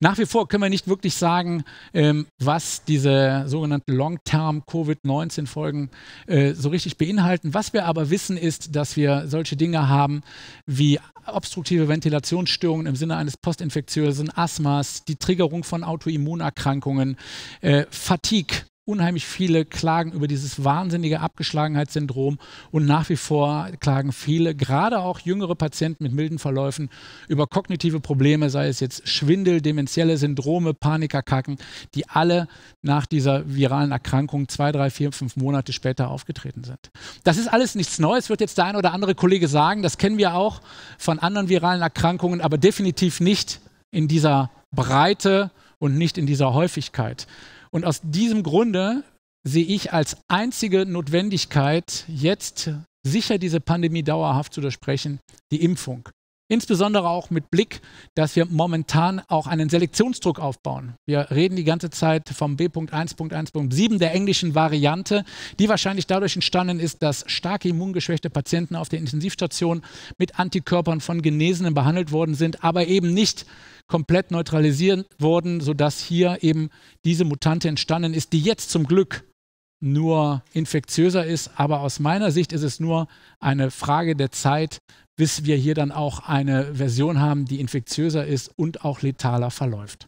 Nach wie vor können wir nicht wirklich sagen, ähm, was diese sogenannten Long-Term-Covid-19-Folgen äh, so richtig beinhalten. Was wir aber wissen, ist, dass wir solche Dinge haben wie obstruktive Ventilationsstörungen im Sinne eines postinfektiösen Asthmas, die Triggerung von Autoimmunerkrankungen, äh, Fatigue, unheimlich viele klagen über dieses wahnsinnige Abgeschlagenheitssyndrom und nach wie vor klagen viele, gerade auch jüngere Patienten mit milden Verläufen, über kognitive Probleme, sei es jetzt Schwindel, dementielle Syndrome, Panikerkacken, die alle nach dieser viralen Erkrankung zwei, drei, vier, fünf Monate später aufgetreten sind. Das ist alles nichts Neues, wird jetzt der ein oder andere Kollege sagen, das kennen wir auch von anderen viralen Erkrankungen, aber definitiv nicht in dieser Breite und nicht in dieser Häufigkeit. Und aus diesem Grunde sehe ich als einzige Notwendigkeit, jetzt sicher diese Pandemie dauerhaft zu untersprechen, die Impfung. Insbesondere auch mit Blick, dass wir momentan auch einen Selektionsdruck aufbauen. Wir reden die ganze Zeit vom B.1.1.7 der englischen Variante, die wahrscheinlich dadurch entstanden ist, dass stark immungeschwächte Patienten auf der Intensivstation mit Antikörpern von Genesenen behandelt worden sind, aber eben nicht komplett neutralisiert wurden, sodass hier eben diese Mutante entstanden ist, die jetzt zum Glück nur infektiöser ist. Aber aus meiner Sicht ist es nur eine Frage der Zeit, bis wir hier dann auch eine Version haben, die infektiöser ist und auch letaler verläuft.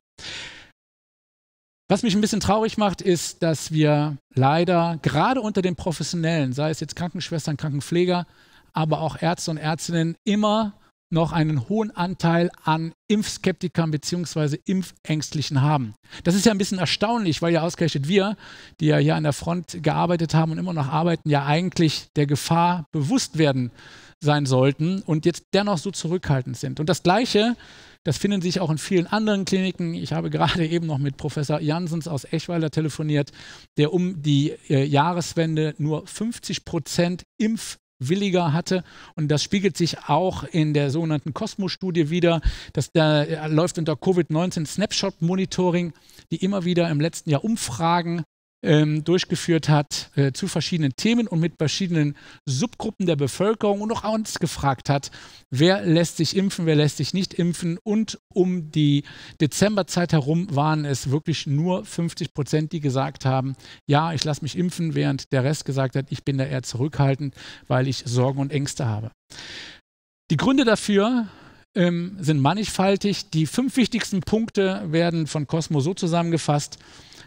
Was mich ein bisschen traurig macht, ist, dass wir leider gerade unter den Professionellen, sei es jetzt Krankenschwestern, Krankenpfleger, aber auch Ärzte und Ärztinnen, immer noch einen hohen Anteil an Impfskeptikern bzw. Impfängstlichen haben. Das ist ja ein bisschen erstaunlich, weil ja ausgerechnet wir, die ja hier an der Front gearbeitet haben und immer noch arbeiten, ja eigentlich der Gefahr bewusst werden sein sollten und jetzt dennoch so zurückhaltend sind. Und das Gleiche, das finden sich auch in vielen anderen Kliniken. Ich habe gerade eben noch mit Professor Jansens aus Echweiler telefoniert, der um die äh, Jahreswende nur 50 Prozent Impf williger hatte. Und das spiegelt sich auch in der sogenannten Cosmos-Studie wieder. Das da äh, läuft unter Covid-19 Snapshot-Monitoring, die immer wieder im letzten Jahr Umfragen ähm, durchgeführt hat äh, zu verschiedenen Themen und mit verschiedenen Subgruppen der Bevölkerung und auch uns gefragt hat, wer lässt sich impfen, wer lässt sich nicht impfen. Und um die Dezemberzeit herum waren es wirklich nur 50 Prozent, die gesagt haben, ja, ich lasse mich impfen, während der Rest gesagt hat, ich bin da eher zurückhaltend, weil ich Sorgen und Ängste habe. Die Gründe dafür ähm, sind mannigfaltig. Die fünf wichtigsten Punkte werden von Cosmo so zusammengefasst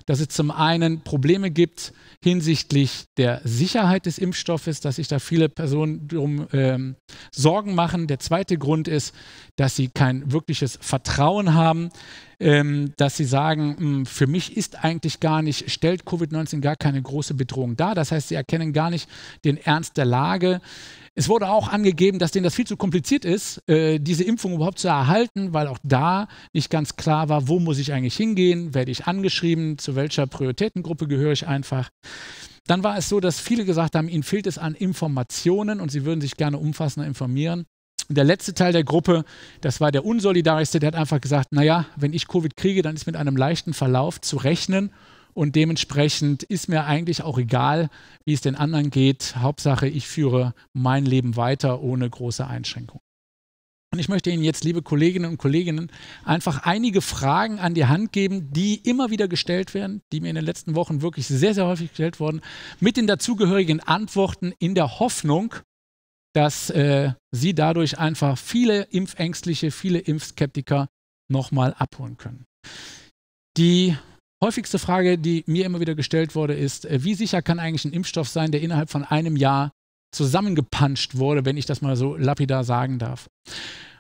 dass es zum einen Probleme gibt hinsichtlich der Sicherheit des Impfstoffes, dass sich da viele Personen drum ähm, Sorgen machen. Der zweite Grund ist, dass sie kein wirkliches Vertrauen haben ähm, dass sie sagen, mh, hm, für mich ist eigentlich gar nicht, stellt Covid-19 gar keine große Bedrohung dar. Das heißt, sie erkennen gar nicht den Ernst der Lage. Es wurde auch angegeben, dass denen das viel zu kompliziert ist, äh, diese Impfung überhaupt zu erhalten, weil auch da nicht ganz klar war, wo muss ich eigentlich hingehen, werde ich angeschrieben, zu welcher Prioritätengruppe gehöre ich einfach. Dann war es so, dass viele gesagt haben, ihnen fehlt es an Informationen und sie würden sich gerne umfassender informieren der letzte Teil der Gruppe, das war der unsolidarischste, der hat einfach gesagt, naja, wenn ich Covid kriege, dann ist mit einem leichten Verlauf zu rechnen und dementsprechend ist mir eigentlich auch egal, wie es den anderen geht. Hauptsache, ich führe mein Leben weiter ohne große Einschränkungen. Und ich möchte Ihnen jetzt, liebe Kolleginnen und Kollegen, einfach einige Fragen an die Hand geben, die immer wieder gestellt werden, die mir in den letzten Wochen wirklich sehr, sehr häufig gestellt wurden, mit den dazugehörigen Antworten in der Hoffnung, dass äh, sie dadurch einfach viele Impfängstliche, viele Impfskeptiker nochmal abholen können. Die häufigste Frage, die mir immer wieder gestellt wurde, ist, äh, wie sicher kann eigentlich ein Impfstoff sein, der innerhalb von einem Jahr zusammengepanscht wurde, wenn ich das mal so lapidar sagen darf.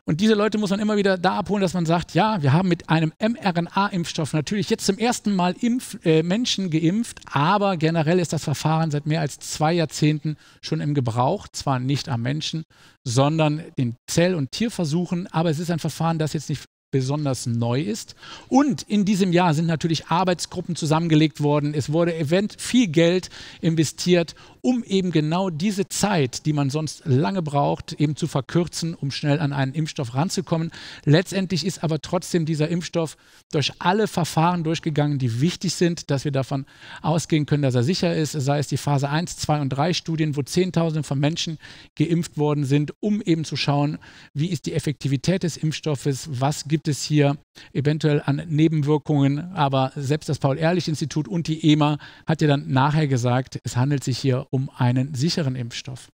Und diese Leute muss man immer wieder da abholen, dass man sagt, ja, wir haben mit einem mRNA-Impfstoff natürlich jetzt zum ersten Mal Impf äh, Menschen geimpft, aber generell ist das Verfahren seit mehr als zwei Jahrzehnten schon im Gebrauch, zwar nicht am Menschen, sondern in Zell- und Tierversuchen, aber es ist ein Verfahren, das jetzt nicht besonders neu ist. Und in diesem Jahr sind natürlich Arbeitsgruppen zusammengelegt worden. Es wurde event viel Geld investiert, um eben genau diese Zeit, die man sonst lange braucht, eben zu verkürzen, um schnell an einen Impfstoff ranzukommen. Letztendlich ist aber trotzdem dieser Impfstoff durch alle Verfahren durchgegangen, die wichtig sind, dass wir davon ausgehen können, dass er sicher ist, sei es die Phase 1, 2 und 3 Studien, wo Zehntausende von Menschen geimpft worden sind, um eben zu schauen, wie ist die Effektivität des Impfstoffes, was gibt es hier eventuell an Nebenwirkungen. Aber selbst das Paul-Ehrlich-Institut und die EMA hat ja dann nachher gesagt, es handelt sich hier um um einen sicheren Impfstoff.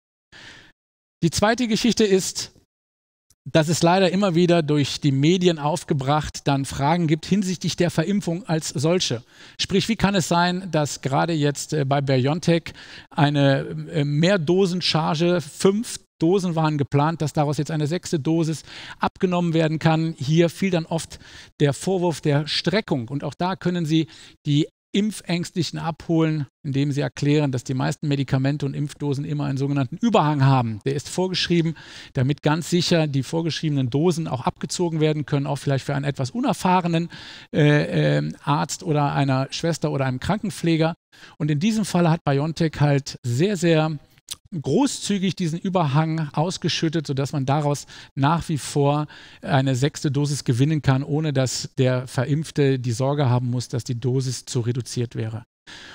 Die zweite Geschichte ist, dass es leider immer wieder durch die Medien aufgebracht dann Fragen gibt hinsichtlich der Verimpfung als solche. Sprich, wie kann es sein, dass gerade jetzt äh, bei BioNTech eine äh, Mehrdosencharge, fünf Dosen waren geplant, dass daraus jetzt eine sechste Dosis abgenommen werden kann. Hier fiel dann oft der Vorwurf der Streckung. Und auch da können Sie die Impfängstlichen abholen, indem sie erklären, dass die meisten Medikamente und Impfdosen immer einen sogenannten Überhang haben. Der ist vorgeschrieben, damit ganz sicher die vorgeschriebenen Dosen auch abgezogen werden können, auch vielleicht für einen etwas unerfahrenen äh, äh, Arzt oder einer Schwester oder einem Krankenpfleger. Und in diesem Fall hat BioNTech halt sehr, sehr großzügig diesen Überhang ausgeschüttet, sodass man daraus nach wie vor eine sechste Dosis gewinnen kann, ohne dass der Verimpfte die Sorge haben muss, dass die Dosis zu reduziert wäre.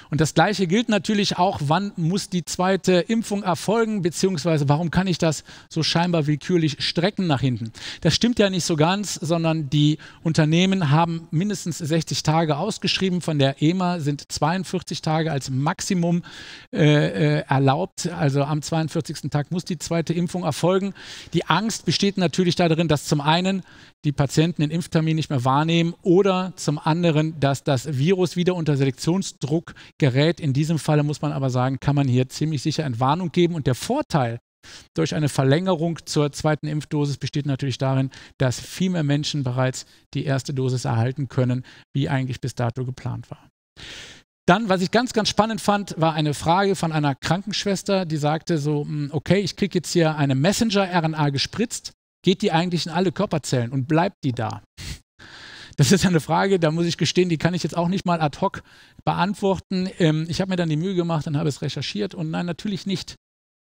Und das Gleiche gilt natürlich auch, wann muss die zweite Impfung erfolgen, beziehungsweise warum kann ich das so scheinbar willkürlich strecken nach hinten. Das stimmt ja nicht so ganz, sondern die Unternehmen haben mindestens 60 Tage ausgeschrieben. Von der EMA sind 42 Tage als Maximum äh, äh erlaubt. Also am 42. Tag muss die zweite Impfung erfolgen. Die Angst besteht natürlich darin, dass zum einen die Patienten den Impftermin nicht mehr wahrnehmen oder zum anderen, dass das Virus wieder unter Selektionsdruck gerät. In diesem Falle muss man aber sagen, kann man hier ziemlich sicher Entwarnung geben. Und der Vorteil durch eine Verlängerung zur zweiten Impfdosis besteht natürlich darin, dass viel mehr Menschen bereits die erste Dosis erhalten können, wie eigentlich bis dato geplant war. Dann, was ich ganz, ganz spannend fand, war eine Frage von einer Krankenschwester, die sagte so, hm, okay, ich kriege jetzt hier eine Messenger-RNA gespritzt Geht die eigentlich in alle Körperzellen und bleibt die da? Das ist eine Frage, da muss ich gestehen, die kann ich jetzt auch nicht mal ad hoc beantworten. Ähm, ich habe mir dann die Mühe gemacht und habe es recherchiert und nein, natürlich nicht.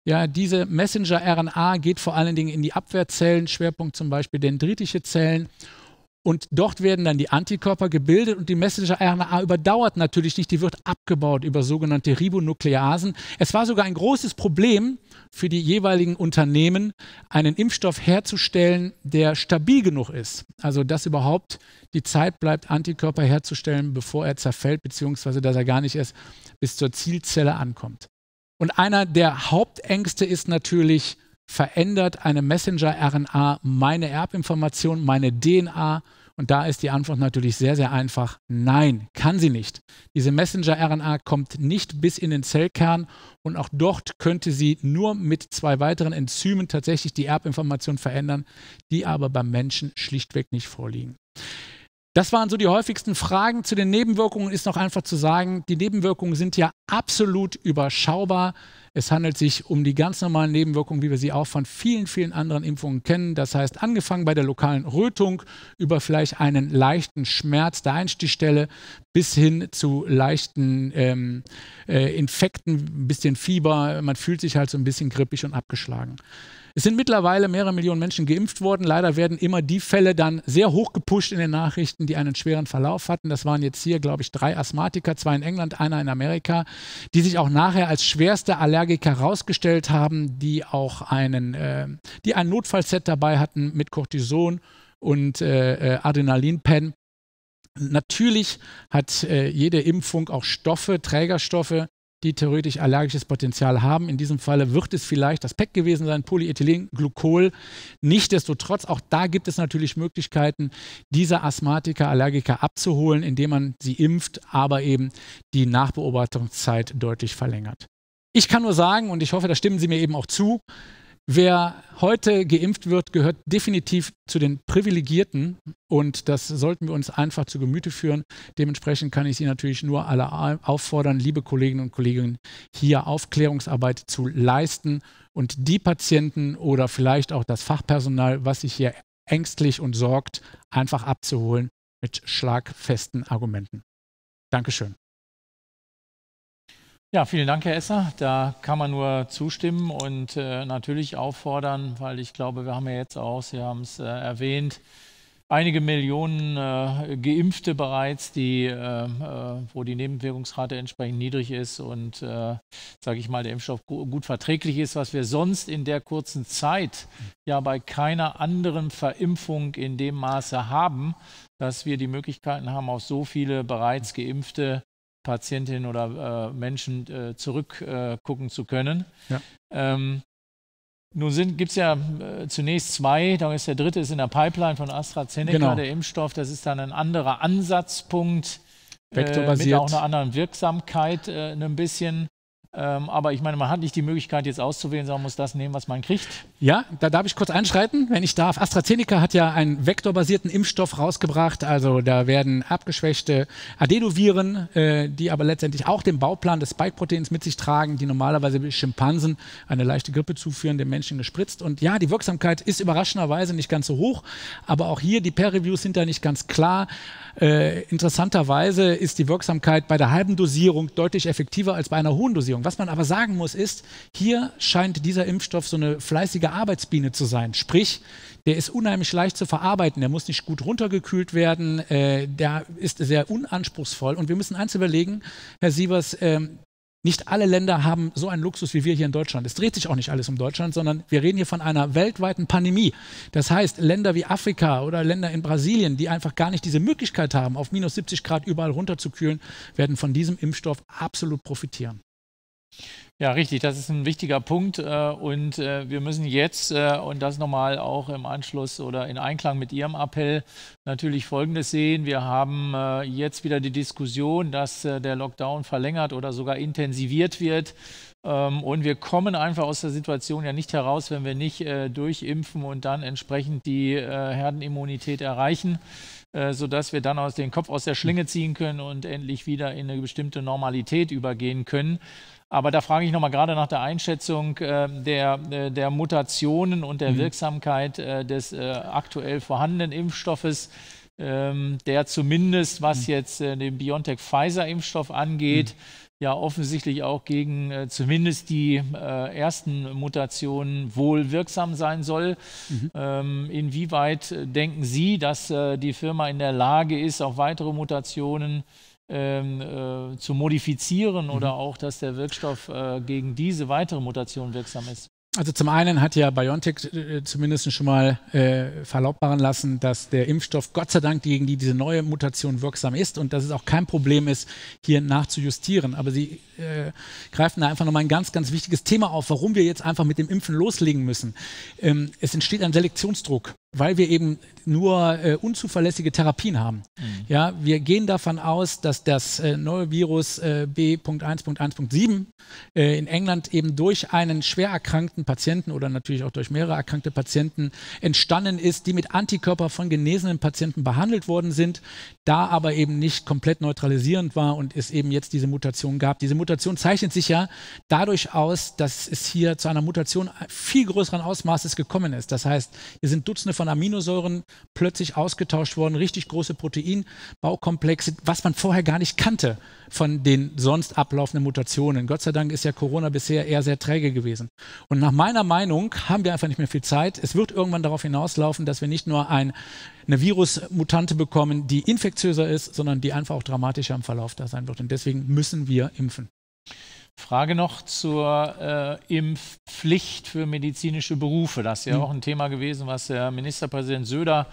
Ja, diese Messenger-RNA geht vor allen Dingen in die Abwehrzellen, Schwerpunkt zum Beispiel dendritische Zellen und dort werden dann die Antikörper gebildet und die Messenger-RNA überdauert natürlich nicht, die wird abgebaut über sogenannte Ribonukleasen. Es war sogar ein großes Problem für die jeweiligen Unternehmen, einen Impfstoff herzustellen, der stabil genug ist. Also dass überhaupt die Zeit bleibt, Antikörper herzustellen, bevor er zerfällt, beziehungsweise dass er gar nicht erst bis zur Zielzelle ankommt. Und einer der Hauptängste ist natürlich, verändert eine Messenger-RNA meine Erbinformation, meine DNA und da ist die Antwort natürlich sehr, sehr einfach. Nein, kann sie nicht. Diese Messenger-RNA kommt nicht bis in den Zellkern und auch dort könnte sie nur mit zwei weiteren Enzymen tatsächlich die Erbinformation verändern, die aber beim Menschen schlichtweg nicht vorliegen. Das waren so die häufigsten Fragen. Zu den Nebenwirkungen ist noch einfach zu sagen, die Nebenwirkungen sind ja absolut überschaubar. Es handelt sich um die ganz normalen Nebenwirkungen, wie wir sie auch von vielen, vielen anderen Impfungen kennen. Das heißt, angefangen bei der lokalen Rötung über vielleicht einen leichten Schmerz der Einstichstelle bis hin zu leichten ähm, äh, Infekten, ein bisschen Fieber. Man fühlt sich halt so ein bisschen grippig und abgeschlagen. Es sind mittlerweile mehrere Millionen Menschen geimpft worden. Leider werden immer die Fälle dann sehr hoch gepusht in den Nachrichten, die einen schweren Verlauf hatten. Das waren jetzt hier, glaube ich, drei Asthmatiker, zwei in England, einer in Amerika, die sich auch nachher als schwerste Allergiker herausgestellt haben, die auch einen, äh, die ein Notfallset dabei hatten mit Cortison und äh, äh Adrenalinpen. Natürlich hat äh, jede Impfung auch Stoffe, Trägerstoffe, die theoretisch allergisches Potenzial haben. In diesem Falle wird es vielleicht das PEC gewesen sein, Polyethylenglykol. Nichtsdestotrotz, auch da gibt es natürlich Möglichkeiten, diese Asthmatiker, Allergiker abzuholen, indem man sie impft, aber eben die Nachbeobachtungszeit deutlich verlängert. Ich kann nur sagen, und ich hoffe, da stimmen Sie mir eben auch zu, Wer heute geimpft wird, gehört definitiv zu den Privilegierten und das sollten wir uns einfach zu Gemüte führen. Dementsprechend kann ich Sie natürlich nur alle auffordern, liebe Kolleginnen und Kollegen, hier Aufklärungsarbeit zu leisten und die Patienten oder vielleicht auch das Fachpersonal, was sich hier ängstlich und sorgt, einfach abzuholen mit schlagfesten Argumenten. Dankeschön. Ja, vielen Dank, Herr Esser. Da kann man nur zustimmen und äh, natürlich auffordern, weil ich glaube, wir haben ja jetzt auch, Sie haben es äh, erwähnt, einige Millionen äh, Geimpfte bereits, die, ähm, äh, wo die Nebenwirkungsrate entsprechend niedrig ist und, äh, sage ich mal, der Impfstoff gu gut verträglich ist, was wir sonst in der kurzen Zeit ja bei keiner anderen Verimpfung in dem Maße haben, dass wir die Möglichkeiten haben, auf so viele bereits geimpfte Patientinnen oder äh, Menschen äh, zurückgucken äh, zu können. Ja. Ähm, nun gibt es ja äh, zunächst zwei, dann ist der dritte ist in der Pipeline von AstraZeneca, genau. der Impfstoff, das ist dann ein anderer Ansatzpunkt, äh, vektorbasiert. mit auch einer anderen Wirksamkeit äh, ein bisschen. Ähm, aber ich meine, man hat nicht die Möglichkeit, jetzt auszuwählen, sondern muss das nehmen, was man kriegt. Ja, da darf ich kurz einschreiten, wenn ich darf. AstraZeneca hat ja einen vektorbasierten Impfstoff rausgebracht. Also da werden abgeschwächte Adenoviren, äh, die aber letztendlich auch den Bauplan des Spike-Proteins mit sich tragen, die normalerweise Schimpansen eine leichte Grippe zuführen, den Menschen gespritzt. Und ja, die Wirksamkeit ist überraschenderweise nicht ganz so hoch. Aber auch hier, die Peer-Reviews sind da nicht ganz klar. Äh, interessanterweise ist die Wirksamkeit bei der halben Dosierung deutlich effektiver als bei einer hohen Dosierung. Entwicklung. Was man aber sagen muss, ist, hier scheint dieser Impfstoff so eine fleißige Arbeitsbiene zu sein. Sprich, der ist unheimlich leicht zu verarbeiten, der muss nicht gut runtergekühlt werden, äh, der ist sehr unanspruchsvoll. Und wir müssen eins überlegen, Herr Sievers, ähm, nicht alle Länder haben so einen Luxus wie wir hier in Deutschland. Es dreht sich auch nicht alles um Deutschland, sondern wir reden hier von einer weltweiten Pandemie. Das heißt, Länder wie Afrika oder Länder in Brasilien, die einfach gar nicht diese Möglichkeit haben, auf minus 70 Grad überall runterzukühlen, werden von diesem Impfstoff absolut profitieren. Ja, richtig, das ist ein wichtiger Punkt äh, und äh, wir müssen jetzt äh, und das nochmal auch im Anschluss oder in Einklang mit Ihrem Appell natürlich Folgendes sehen. Wir haben jetzt wieder die Diskussion, dass der Lockdown verlängert oder sogar intensiviert wird. Ähm, und wir kommen einfach aus der Situation ja nicht heraus, wenn wir nicht durchimpfen und dann entsprechend die Herdenimmunität erreichen sodass wir dann aus den Kopf aus der Schlinge ziehen können und endlich wieder in eine bestimmte Normalität übergehen können. Aber da frage ich nochmal gerade nach der Einschätzung ähm, äh, der, der Mutationen und der mhm. Wirksamkeit äh, des äh, aktuell vorhandenen Impfstoffes, ähm, der zumindest, was mhm. jetzt äh, den BioNTech-Pfizer-Impfstoff angeht, mhm. ja offensichtlich auch gegen äh, zumindest die äh, ersten Mutationen wohl wirksam sein soll. Mhm. Ähm, inwieweit denken Sie, dass die Firma in der Lage ist, auch weitere Mutationen äh, ähm, äh, zu modifizieren mhm. oder auch, dass der Wirkstoff äh, gegen diese weitere Mutation wirksam ist? Also zum einen hat ja BioNTech äh, zumindest schon mal äh, verlautbaren lassen, dass der Impfstoff Gott sei Dank gegen die diese neue Mutation wirksam ist und dass es auch kein Problem ist, hier nachzujustieren. Aber sie äh, greifen da einfach nochmal ein ganz, ganz wichtiges Thema auf, warum wir jetzt einfach mit dem Impfen loslegen müssen. Ähm, es entsteht ein Selektionsdruck weil wir eben nur äh, unzuverlässige Therapien haben. Mhm. Ja, wir gehen davon aus, dass das äh, neue Virus äh, B.1.1.7 äh, in England eben durch einen schwer erkrankten Patienten oder natürlich auch durch mehrere erkrankte Patienten entstanden ist, die mit Antikörper von genesenen Patienten behandelt worden sind, da aber eben nicht komplett neutralisierend war und es eben jetzt diese Mutation gab. Diese Mutation zeichnet sich ja dadurch aus, dass es hier zu einer Mutation viel größeren Ausmaßes gekommen ist. Das heißt, hier sind Dutzende von Aminosäuren plötzlich ausgetauscht worden, richtig große Proteinbaukomplexe, was man vorher gar nicht kannte von den sonst ablaufenden Mutationen. Gott sei Dank ist ja Corona bisher eher sehr träge gewesen. Und nach meiner Meinung haben wir einfach nicht mehr viel Zeit. Es wird irgendwann darauf hinauslaufen, dass wir nicht nur ein, eine Virusmutante bekommen, die infektiöser ist, sondern die einfach auch dramatischer im Verlauf da sein wird. Und deswegen müssen wir impfen. Frage noch zur äh, Impfpflicht für medizinische Berufe. Das ist ja mhm. auch ein Thema gewesen, was der Ministerpräsident Söder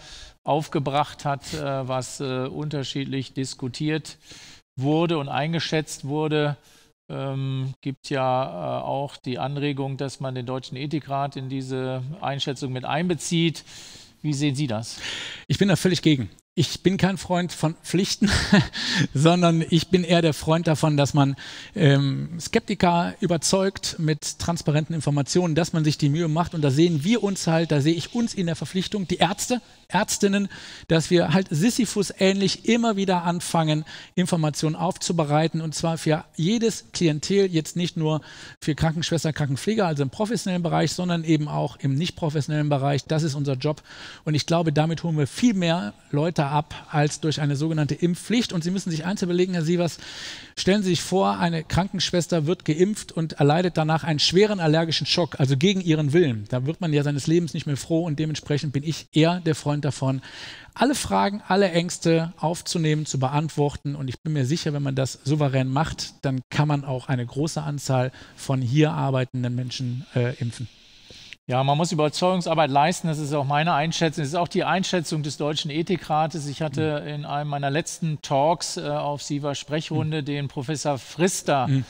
aufgebracht hat, äh, was äh, unterschiedlich diskutiert wurde und eingeschätzt wurde. Ähm, gibt ja äh, auch die Anregung, dass man den Deutschen Ethikrat in diese Einschätzung mit einbezieht. Wie sehen Sie das? Ich bin da völlig gegen ich bin kein Freund von Pflichten, [LAUGHS] sondern ich bin eher der Freund davon, dass man ähm, Skeptiker überzeugt mit transparenten Informationen, dass man sich die Mühe macht. Und da sehen wir uns halt, da sehe ich uns in der Verpflichtung, die Ärzte, Ärztinnen, dass wir halt Sisyphus-ähnlich immer wieder anfangen, Informationen aufzubereiten und zwar für jedes Klientel, jetzt nicht nur für Krankenschwester, Krankenpfleger, also im professionellen Bereich, sondern eben auch im nicht professionellen Bereich. Das ist unser Job und ich glaube, damit holen wir viel mehr Leute ab als durch eine sogenannte Impfpflicht. Und Sie müssen sich eins überlegen, Herr Sievers, stellen Sie sich vor, eine Krankenschwester wird geimpft und erleidet danach einen schweren allergischen Schock, also gegen ihren Willen. Da wird man ja seines Lebens nicht mehr froh und dementsprechend bin ich eher der Freund Freund davon, alle Fragen, alle Ängste aufzunehmen, zu beantworten. Und ich bin mir sicher, wenn man das souverän macht, dann kann man auch eine große Anzahl von hier arbeitenden Menschen äh, impfen. Ja, man muss Überzeugungsarbeit leisten. Das ist auch meine Einschätzung. Das ist auch die Einschätzung des Deutschen Ethikrates. Ich hatte mhm. in einem meiner letzten Talks äh, auf Siva Sprechrunde mhm. den Professor Frister. Mhm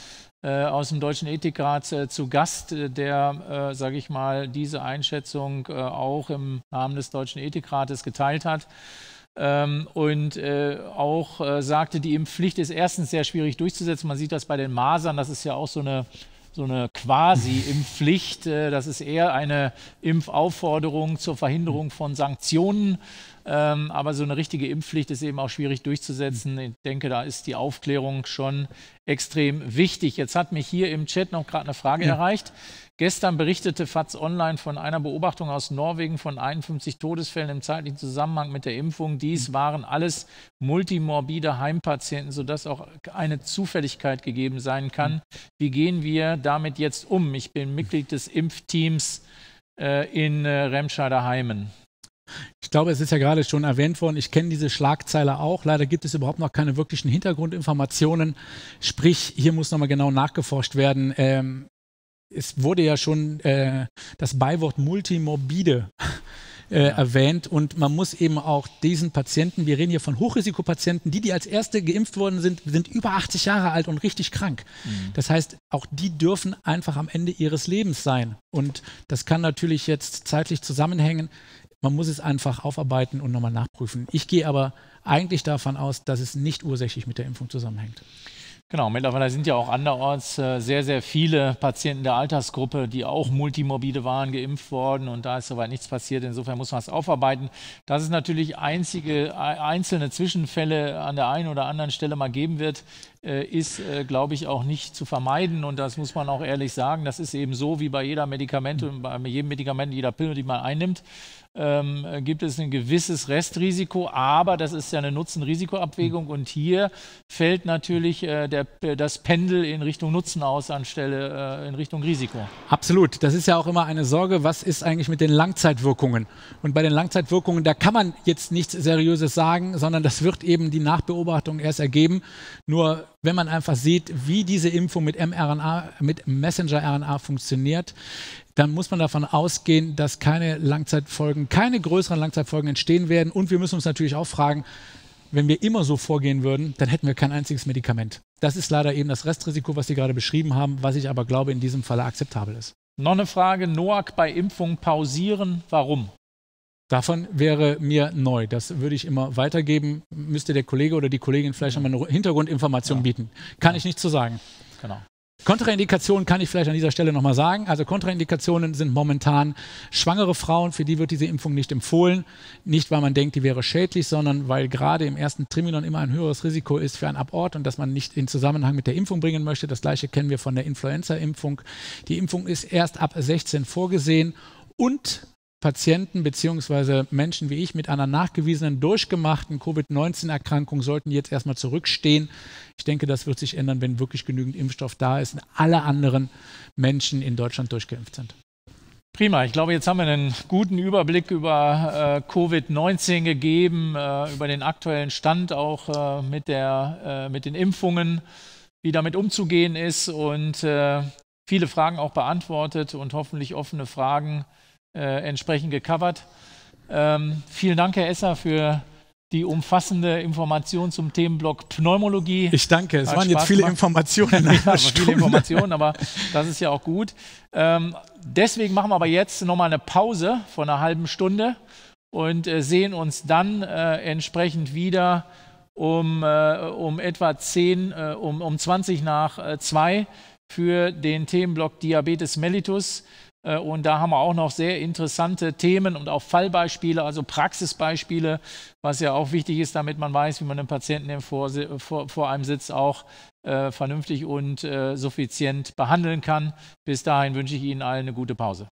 äh, aus dem Deutschen Ethikrat äh, zu Gast, äh, der, sage ich mal, diese Einschätzung auch im Namen des Deutschen Ethikrates geteilt hat. Ähm, und auch sagte, die Impfpflicht ist erstens sehr schwierig durchzusetzen. Man sieht das bei den Masern, das ist ja auch so eine so eine Quasi-Impfpflicht. Das ist eher eine Impfaufforderung zur Verhinderung von Sanktionen. Ähm, aber so eine richtige Impfpflicht ist eben auch schwierig durchzusetzen. Ich denke, da ist die Aufklärung schon extrem wichtig. Jetzt hat mich hier im Chat noch gerade eine Frage ja. erreicht. Gestern berichtete FATS Online von einer Beobachtung aus Norwegen von 51 Todesfällen im zeitlichen Zusammenhang mit der Impfung. Dies mhm. waren alles multimorbide Heimpatienten, sodass auch eine Zufälligkeit gegeben sein kann. Mhm. Wie gehen wir damit jetzt um? Ich bin Mitglied des Impfteams äh, in äh, Remscheider Heimen. Ich glaube, es ist ja gerade schon erwähnt worden, ich kenne diese Schlagzeile auch. Leider gibt es überhaupt noch keine wirklichen Hintergrundinformationen. Sprich, hier muss nochmal genau nachgeforscht werden. Ähm, es wurde ja schon äh, das Beiwort multimorbide äh, ja. erwähnt und man muss eben auch diesen Patienten, wir reden hier von Hochrisikopatienten, die, die als erste geimpft worden sind, sind über 80 Jahre alt und richtig krank. Mhm. Das heißt, auch die dürfen einfach am Ende ihres Lebens sein. Und das kann natürlich jetzt zeitlich zusammenhängen. Man muss es einfach aufarbeiten und nochmal nachprüfen. Ich gehe aber eigentlich davon aus, dass es nicht ursächlich mit der Impfung zusammenhängt. Genau, mittlerweile sind ja auch anderorts äh, sehr, sehr viele Patienten der Altersgruppe, die auch multimorbide waren, geimpft worden und da ist soweit nichts passiert. Insofern muss man es aufarbeiten. Dass es natürlich einzige, einzelne Zwischenfälle an der einen oder anderen Stelle mal geben wird, äh, ist, äh, glaube ich, auch nicht zu vermeiden und das muss man auch ehrlich sagen. Das ist eben so wie bei jeder Medikament, bei jedem Medikament, jeder Pille, die man einnimmt ähm, gibt es ein gewisses Restrisiko, aber das ist ja eine Nutzen-Risiko-Abwägung mhm. und hier fällt natürlich äh, der, das Pendel in Richtung Nutzen aus anstelle äh, in Richtung Risiko. Absolut, das ist ja auch immer eine Sorge, was ist eigentlich mit den Langzeitwirkungen? Und bei den Langzeitwirkungen, da kann man jetzt nichts Seriöses sagen, sondern das wird eben die Nachbeobachtung erst ergeben. Nur wenn man einfach sieht, wie diese Impfung mit mRNA, mit Messenger-RNA funktioniert, dann muss man davon ausgehen, dass keine Langzeitfolgen, keine größeren Langzeitfolgen entstehen werden. Und wir müssen uns natürlich auch fragen, wenn wir immer so vorgehen würden, dann hätten wir kein einziges Medikament. Das ist leider eben das Restrisiko, was Sie gerade beschrieben haben, was ich aber glaube, in diesem Falle akzeptabel ist. Noch eine Frage, Noak bei Impfung pausieren, warum? Davon wäre mir neu. Das würde ich immer weitergeben. Müsste der Kollege oder die Kollegin vielleicht nochmal eine Hintergrundinformation ja. bieten. Kann genau. ich nicht zu so sagen. Genau. Kontraindikationen kann ich vielleicht an dieser Stelle nochmal sagen. Also Kontraindikationen sind momentan schwangere Frauen, für die wird diese Impfung nicht empfohlen. Nicht, weil man denkt, die wäre schädlich, sondern weil gerade im ersten Triminon immer ein höheres Risiko ist für einen Abort und dass man nicht in Zusammenhang mit der Impfung bringen möchte. Das gleiche kennen wir von der Influenza-Impfung. Die Impfung ist erst ab 16 vorgesehen und Patienten beziehungsweise Menschen wie ich mit einer nachgewiesenen, durchgemachten Covid-19-Erkrankung sollten jetzt erstmal zurückstehen. Ich denke, das wird sich ändern, wenn wirklich genügend Impfstoff da ist und alle anderen Menschen in Deutschland durchgeimpft sind. Prima, ich glaube, jetzt haben wir einen guten Überblick über äh, Covid-19 gegeben, äh, über den aktuellen Stand auch äh, mit, der, äh, mit den Impfungen, wie damit umzugehen ist und äh, viele Fragen auch beantwortet und hoffentlich offene Fragen äh, entsprechend gecovert. Ähm, vielen Dank, Herr Esser, für die umfassende Information zum Themenblock Pneumologie. Ich danke, es Hat waren Spaß jetzt viele gemacht. Informationen. [LAUGHS] In ja, viele Informationen, aber das ist ja auch gut. Ähm, deswegen machen wir aber jetzt nochmal eine Pause von einer halben Stunde und äh, sehen uns dann äh, entsprechend wieder um, äh, um etwa 10, äh, um, um 20 nach 2 äh, für den Themenblock Diabetes mellitus. Äh, und da haben wir auch noch sehr interessante Themen und auch Fallbeispiele, also Praxisbeispiele, was ja auch wichtig ist, damit man weiß, wie man den Patienten, vor, vor, vor einem Sitz auch äh, vernünftig und äh, suffizient behandeln kann. Bis dahin wünsche ich Ihnen allen eine gute Pause.